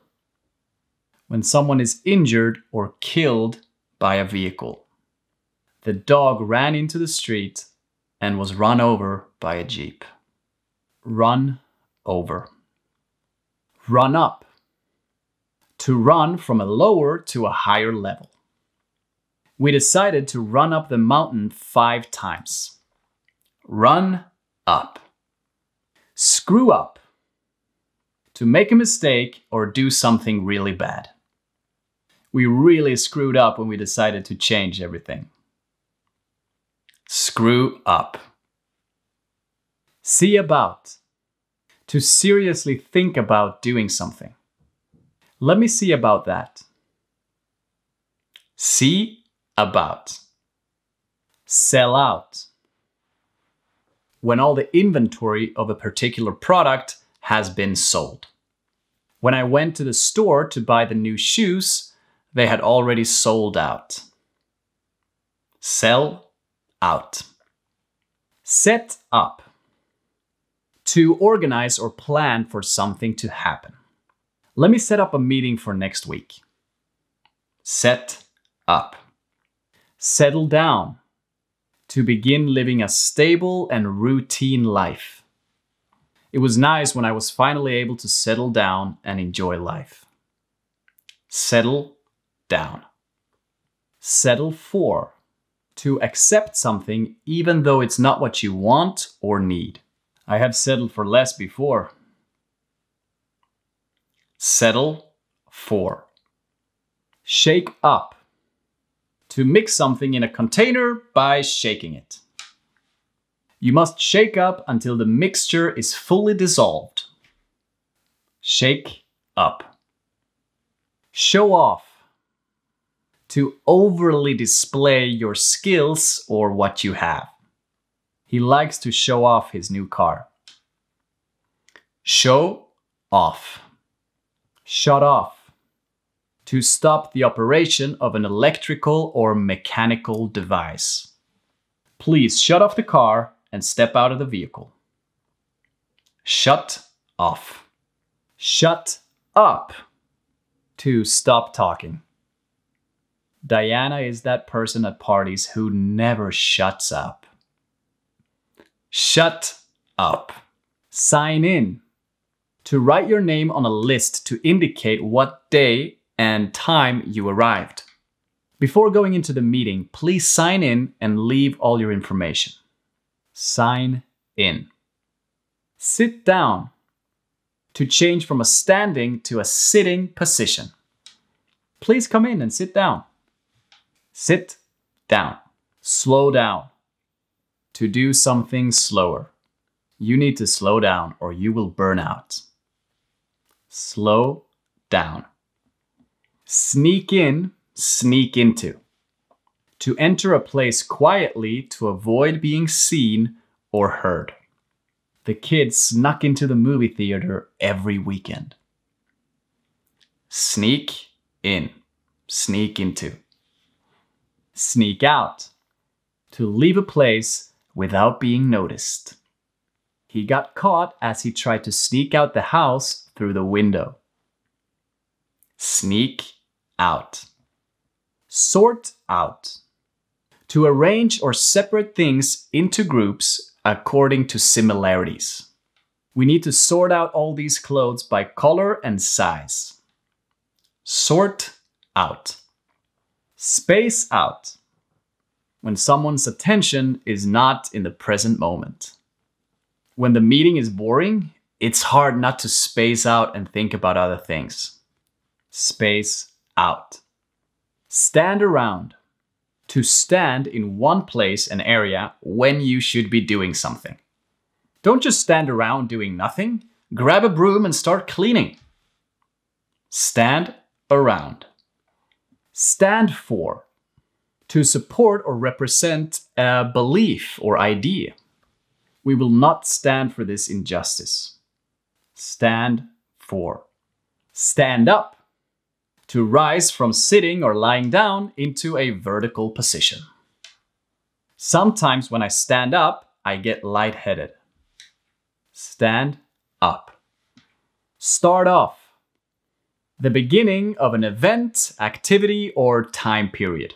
When someone is injured or killed by a vehicle the dog ran into the street and was run over by a jeep. Run over. Run up. To run from a lower to a higher level. We decided to run up the mountain five times. Run up. Screw up. To make a mistake or do something really bad. We really screwed up when we decided to change everything. Screw up. See about. To seriously think about doing something. Let me see about that. See about. Sell out. When all the inventory of a particular product has been sold. When I went to the store to buy the new shoes, they had already sold out. Sell out. Set up. To organize or plan for something to happen. Let me set up a meeting for next week. Set up. Settle down. To begin living a stable and routine life. It was nice when I was finally able to settle down and enjoy life. Settle down. Settle for to accept something even though it's not what you want or need. I have settled for less before. Settle for. Shake up. To mix something in a container by shaking it. You must shake up until the mixture is fully dissolved. Shake up. Show off to overly display your skills or what you have. He likes to show off his new car. Show off. Shut off. To stop the operation of an electrical or mechanical device. Please shut off the car and step out of the vehicle. Shut off. Shut up. To stop talking. Diana is that person at parties who never shuts up. Shut up. Sign in. To write your name on a list to indicate what day and time you arrived. Before going into the meeting, please sign in and leave all your information. Sign in. Sit down. To change from a standing to a sitting position. Please come in and sit down sit down, slow down, to do something slower. You need to slow down or you will burn out. Slow down. Sneak in, sneak into. To enter a place quietly to avoid being seen or heard. The kids snuck into the movie theater every weekend. Sneak in, sneak into sneak out, to leave a place without being noticed. He got caught as he tried to sneak out the house through the window. Sneak out. Sort out. To arrange or separate things into groups according to similarities. We need to sort out all these clothes by color and size. Sort out. Space out. When someone's attention is not in the present moment. When the meeting is boring, it's hard not to space out and think about other things. Space out. Stand around. To stand in one place and area when you should be doing something. Don't just stand around doing nothing. Grab a broom and start cleaning. Stand around stand for, to support or represent a belief or idea. We will not stand for this injustice. Stand for. Stand up. To rise from sitting or lying down into a vertical position. Sometimes when I stand up, I get lightheaded. Stand up. Start off the beginning of an event, activity, or time period.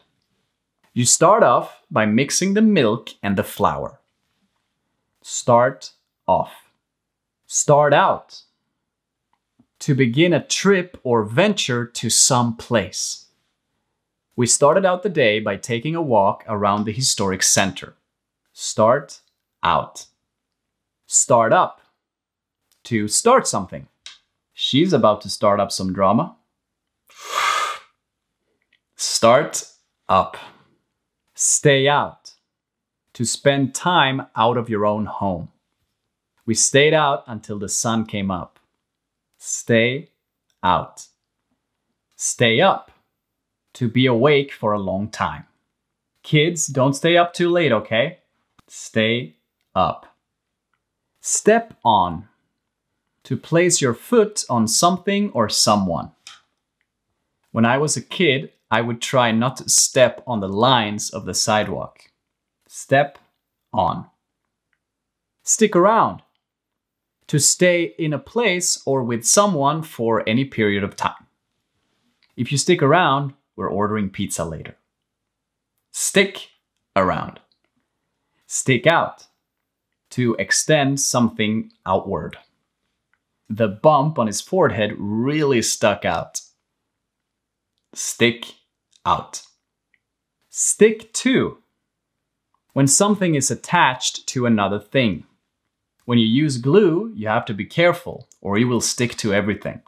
You start off by mixing the milk and the flour. Start off. Start out. To begin a trip or venture to some place. We started out the day by taking a walk around the historic center. Start out. Start up. To start something. She's about to start up some drama. Start up. Stay out. To spend time out of your own home. We stayed out until the sun came up. Stay out. Stay up. To be awake for a long time. Kids, don't stay up too late, okay? Stay up. Step on to place your foot on something or someone. When I was a kid, I would try not to step on the lines of the sidewalk. Step on. Stick around. To stay in a place or with someone for any period of time. If you stick around, we're ordering pizza later. Stick around. Stick out. To extend something outward. The bump on his forehead really stuck out. Stick out. Stick to. When something is attached to another thing. When you use glue, you have to be careful or you will stick to everything.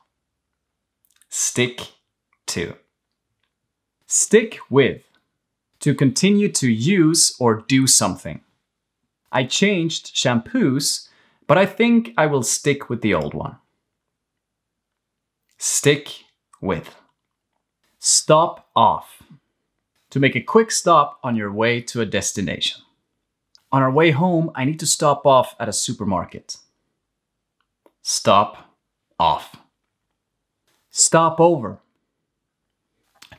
Stick to. Stick with. To continue to use or do something. I changed shampoos but I think I will stick with the old one. Stick with. Stop off. To make a quick stop on your way to a destination. On our way home, I need to stop off at a supermarket. Stop off. Stop over.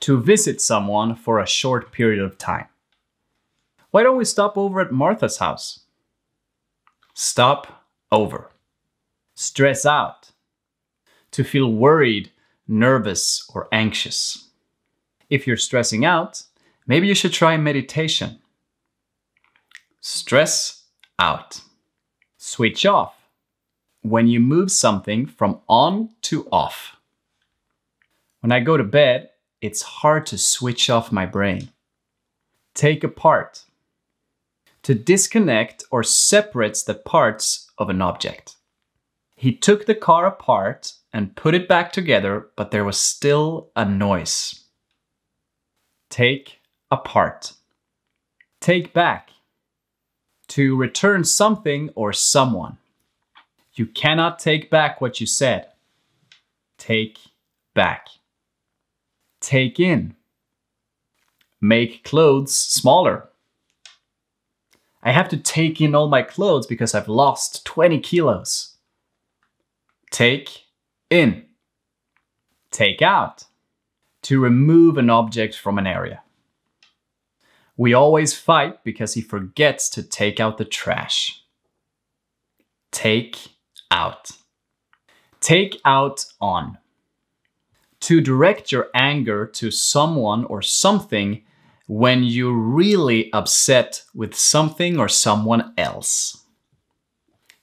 To visit someone for a short period of time. Why don't we stop over at Martha's house? Stop over. Stress out. To feel worried, nervous, or anxious. If you're stressing out, maybe you should try meditation. Stress out. Switch off. When you move something from on to off. When I go to bed, it's hard to switch off my brain. Take apart. To disconnect or separate the parts of an object. He took the car apart and put it back together, but there was still a noise. Take apart. Take back. To return something or someone. You cannot take back what you said. Take back. Take in. Make clothes smaller. I have to take in all my clothes because I've lost 20 kilos. Take in. Take out. To remove an object from an area. We always fight because he forgets to take out the trash. Take out. Take out on. To direct your anger to someone or something when you're really upset with something or someone else.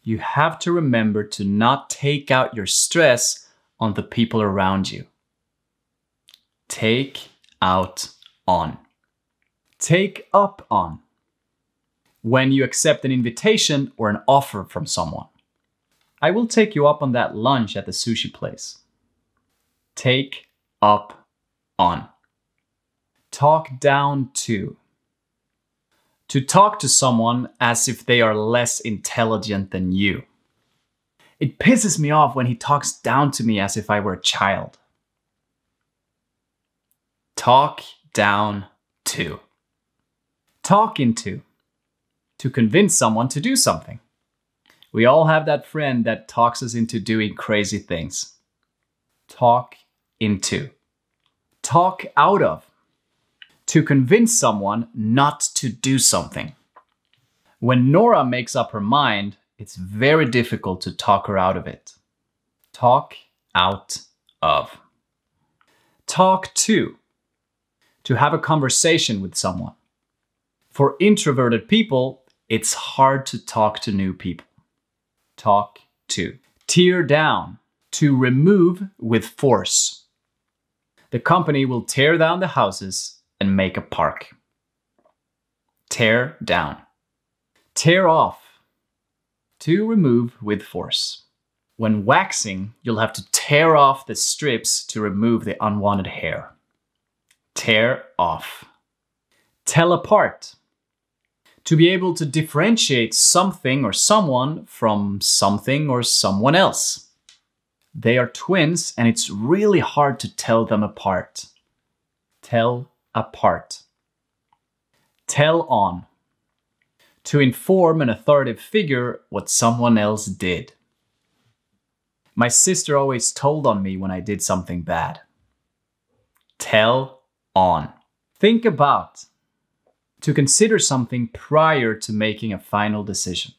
You have to remember to not take out your stress on the people around you. Take out on. Take up on. When you accept an invitation or an offer from someone. I will take you up on that lunch at the sushi place. Take up on. Talk down to. To talk to someone as if they are less intelligent than you. It pisses me off when he talks down to me as if I were a child. Talk down to. Talk into. To convince someone to do something. We all have that friend that talks us into doing crazy things. Talk into. Talk out of to convince someone not to do something. When Nora makes up her mind, it's very difficult to talk her out of it. Talk out of. Talk to. To have a conversation with someone. For introverted people, it's hard to talk to new people. Talk to. Tear down. To remove with force. The company will tear down the houses and make a park. Tear down. Tear off. To remove with force. When waxing, you'll have to tear off the strips to remove the unwanted hair. Tear off. Tell apart. To be able to differentiate something or someone from something or someone else. They are twins and it's really hard to tell them apart. Tell apart. Tell on. To inform an authoritative figure what someone else did. My sister always told on me when I did something bad. Tell on. Think about. To consider something prior to making a final decision.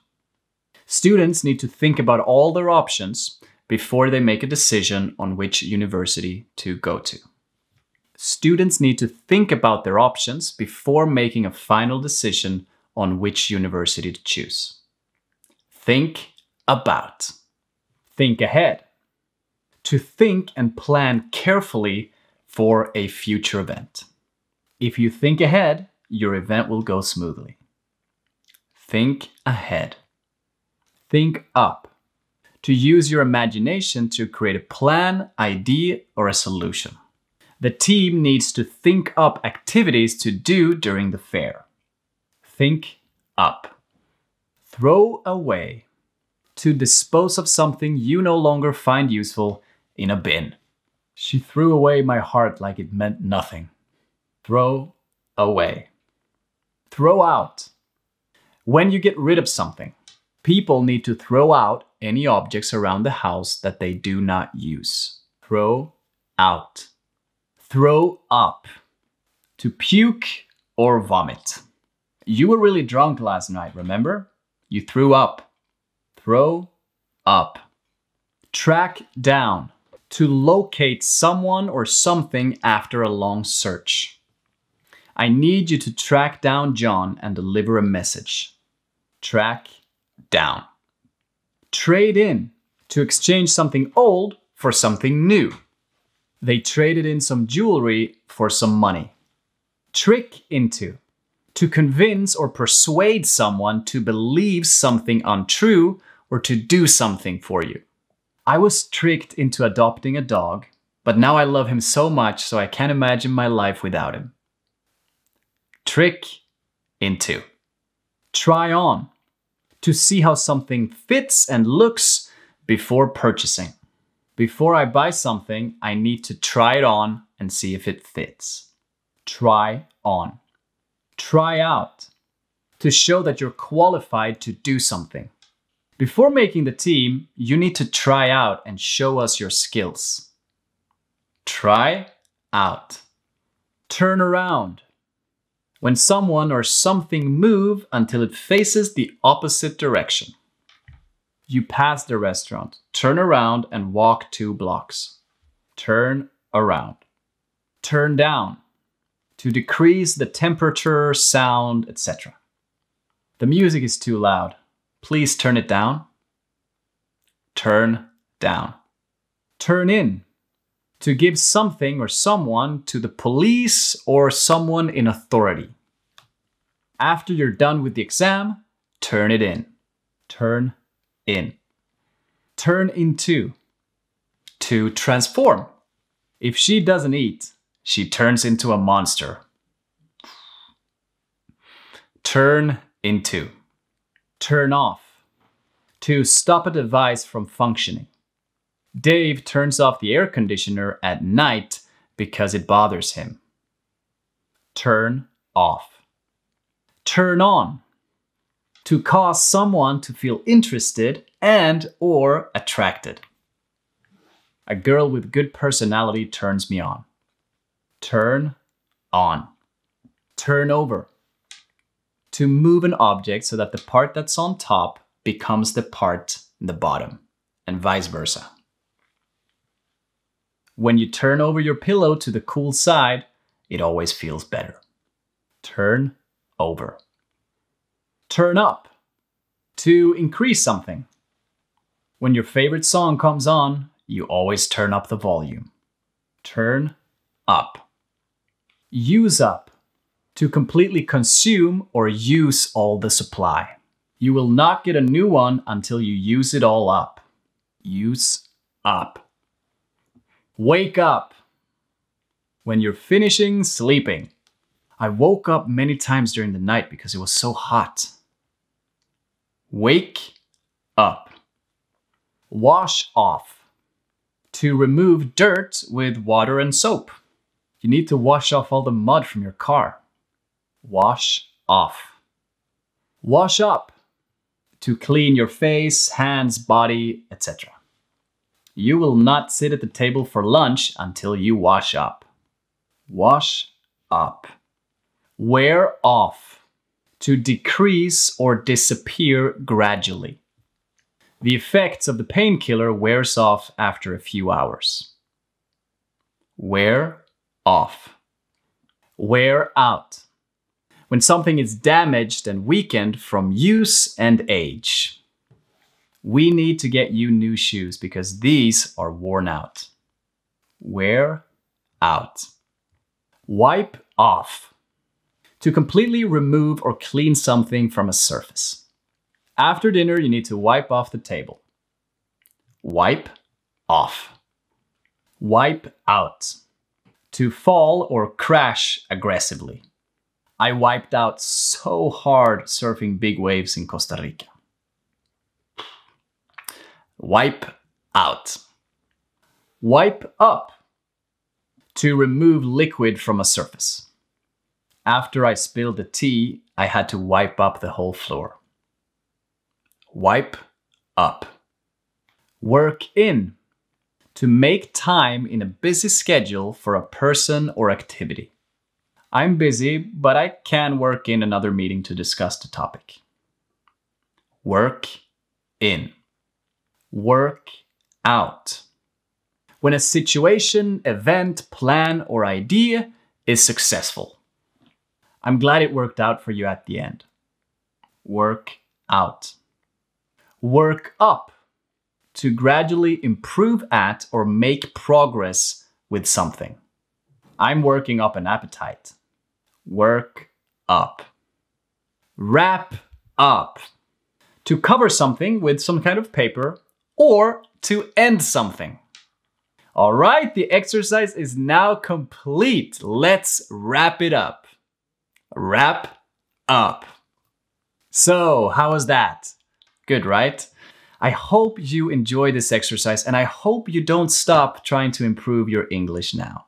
Students need to think about all their options before they make a decision on which university to go to students need to think about their options before making a final decision on which university to choose. Think about. Think ahead. To think and plan carefully for a future event. If you think ahead, your event will go smoothly. Think ahead. Think up. To use your imagination to create a plan, idea, or a solution the team needs to think up activities to do during the fair. Think up. Throw away. To dispose of something you no longer find useful in a bin. She threw away my heart like it meant nothing. Throw away. Throw out. When you get rid of something, people need to throw out any objects around the house that they do not use. Throw out throw up, to puke or vomit. You were really drunk last night, remember? You threw up. Throw up. Track down, to locate someone or something after a long search. I need you to track down John and deliver a message. Track down. Trade in, to exchange something old for something new. They traded in some jewelry for some money. Trick into. To convince or persuade someone to believe something untrue or to do something for you. I was tricked into adopting a dog, but now I love him so much so I can't imagine my life without him. Trick into. Try on to see how something fits and looks before purchasing. Before I buy something, I need to try it on and see if it fits. Try on. Try out. To show that you're qualified to do something. Before making the team, you need to try out and show us your skills. Try out. Turn around. When someone or something move until it faces the opposite direction. You pass the restaurant. Turn around and walk two blocks. Turn around. Turn down. To decrease the temperature, sound, etc. The music is too loud. Please turn it down. Turn down. Turn in. To give something or someone to the police or someone in authority. After you're done with the exam, turn it in. Turn in. Turn into. To transform. If she doesn't eat, she turns into a monster. Turn into. Turn off. To stop a device from functioning. Dave turns off the air conditioner at night because it bothers him. Turn off. Turn on to cause someone to feel interested and or attracted. A girl with good personality turns me on. Turn on. Turn over. To move an object so that the part that's on top becomes the part in the bottom and vice versa. When you turn over your pillow to the cool side, it always feels better. Turn over turn up, to increase something. When your favorite song comes on, you always turn up the volume. Turn up. Use up, to completely consume or use all the supply. You will not get a new one until you use it all up. Use up. Wake up. When you're finishing sleeping. I woke up many times during the night because it was so hot. Wake up. Wash off. To remove dirt with water and soap. You need to wash off all the mud from your car. Wash off. Wash up. To clean your face, hands, body, etc. You will not sit at the table for lunch until you wash up. Wash up. Wear off to decrease or disappear gradually. The effects of the painkiller wears off after a few hours. Wear off. Wear out. When something is damaged and weakened from use and age. We need to get you new shoes because these are worn out. Wear out. Wipe off to completely remove or clean something from a surface. After dinner, you need to wipe off the table. Wipe off. Wipe out. To fall or crash aggressively. I wiped out so hard surfing big waves in Costa Rica. Wipe out. Wipe up. To remove liquid from a surface. After I spilled the tea, I had to wipe up the whole floor. Wipe up. Work in. To make time in a busy schedule for a person or activity. I'm busy, but I can work in another meeting to discuss the topic. Work in. Work out. When a situation, event, plan, or idea is successful. I'm glad it worked out for you at the end. Work out. Work up. To gradually improve at or make progress with something. I'm working up an appetite. Work up. Wrap up. To cover something with some kind of paper or to end something. All right, the exercise is now complete. Let's wrap it up wrap up. So, how was that? Good, right? I hope you enjoy this exercise and I hope you don't stop trying to improve your English now.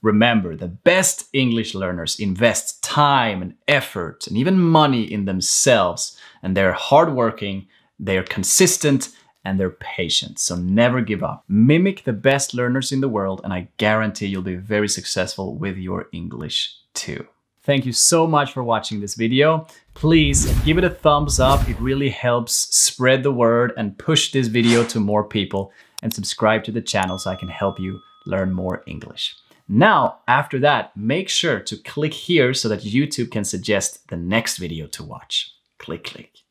Remember, the best English learners invest time and effort and even money in themselves, and they're hardworking, they're consistent, and they're patient. So never give up. Mimic the best learners in the world, and I guarantee you'll be very successful with your English too. Thank you so much for watching this video. Please give it a thumbs up. It really helps spread the word and push this video to more people and subscribe to the channel so I can help you learn more English. Now, after that, make sure to click here so that YouTube can suggest the next video to watch. Click, click.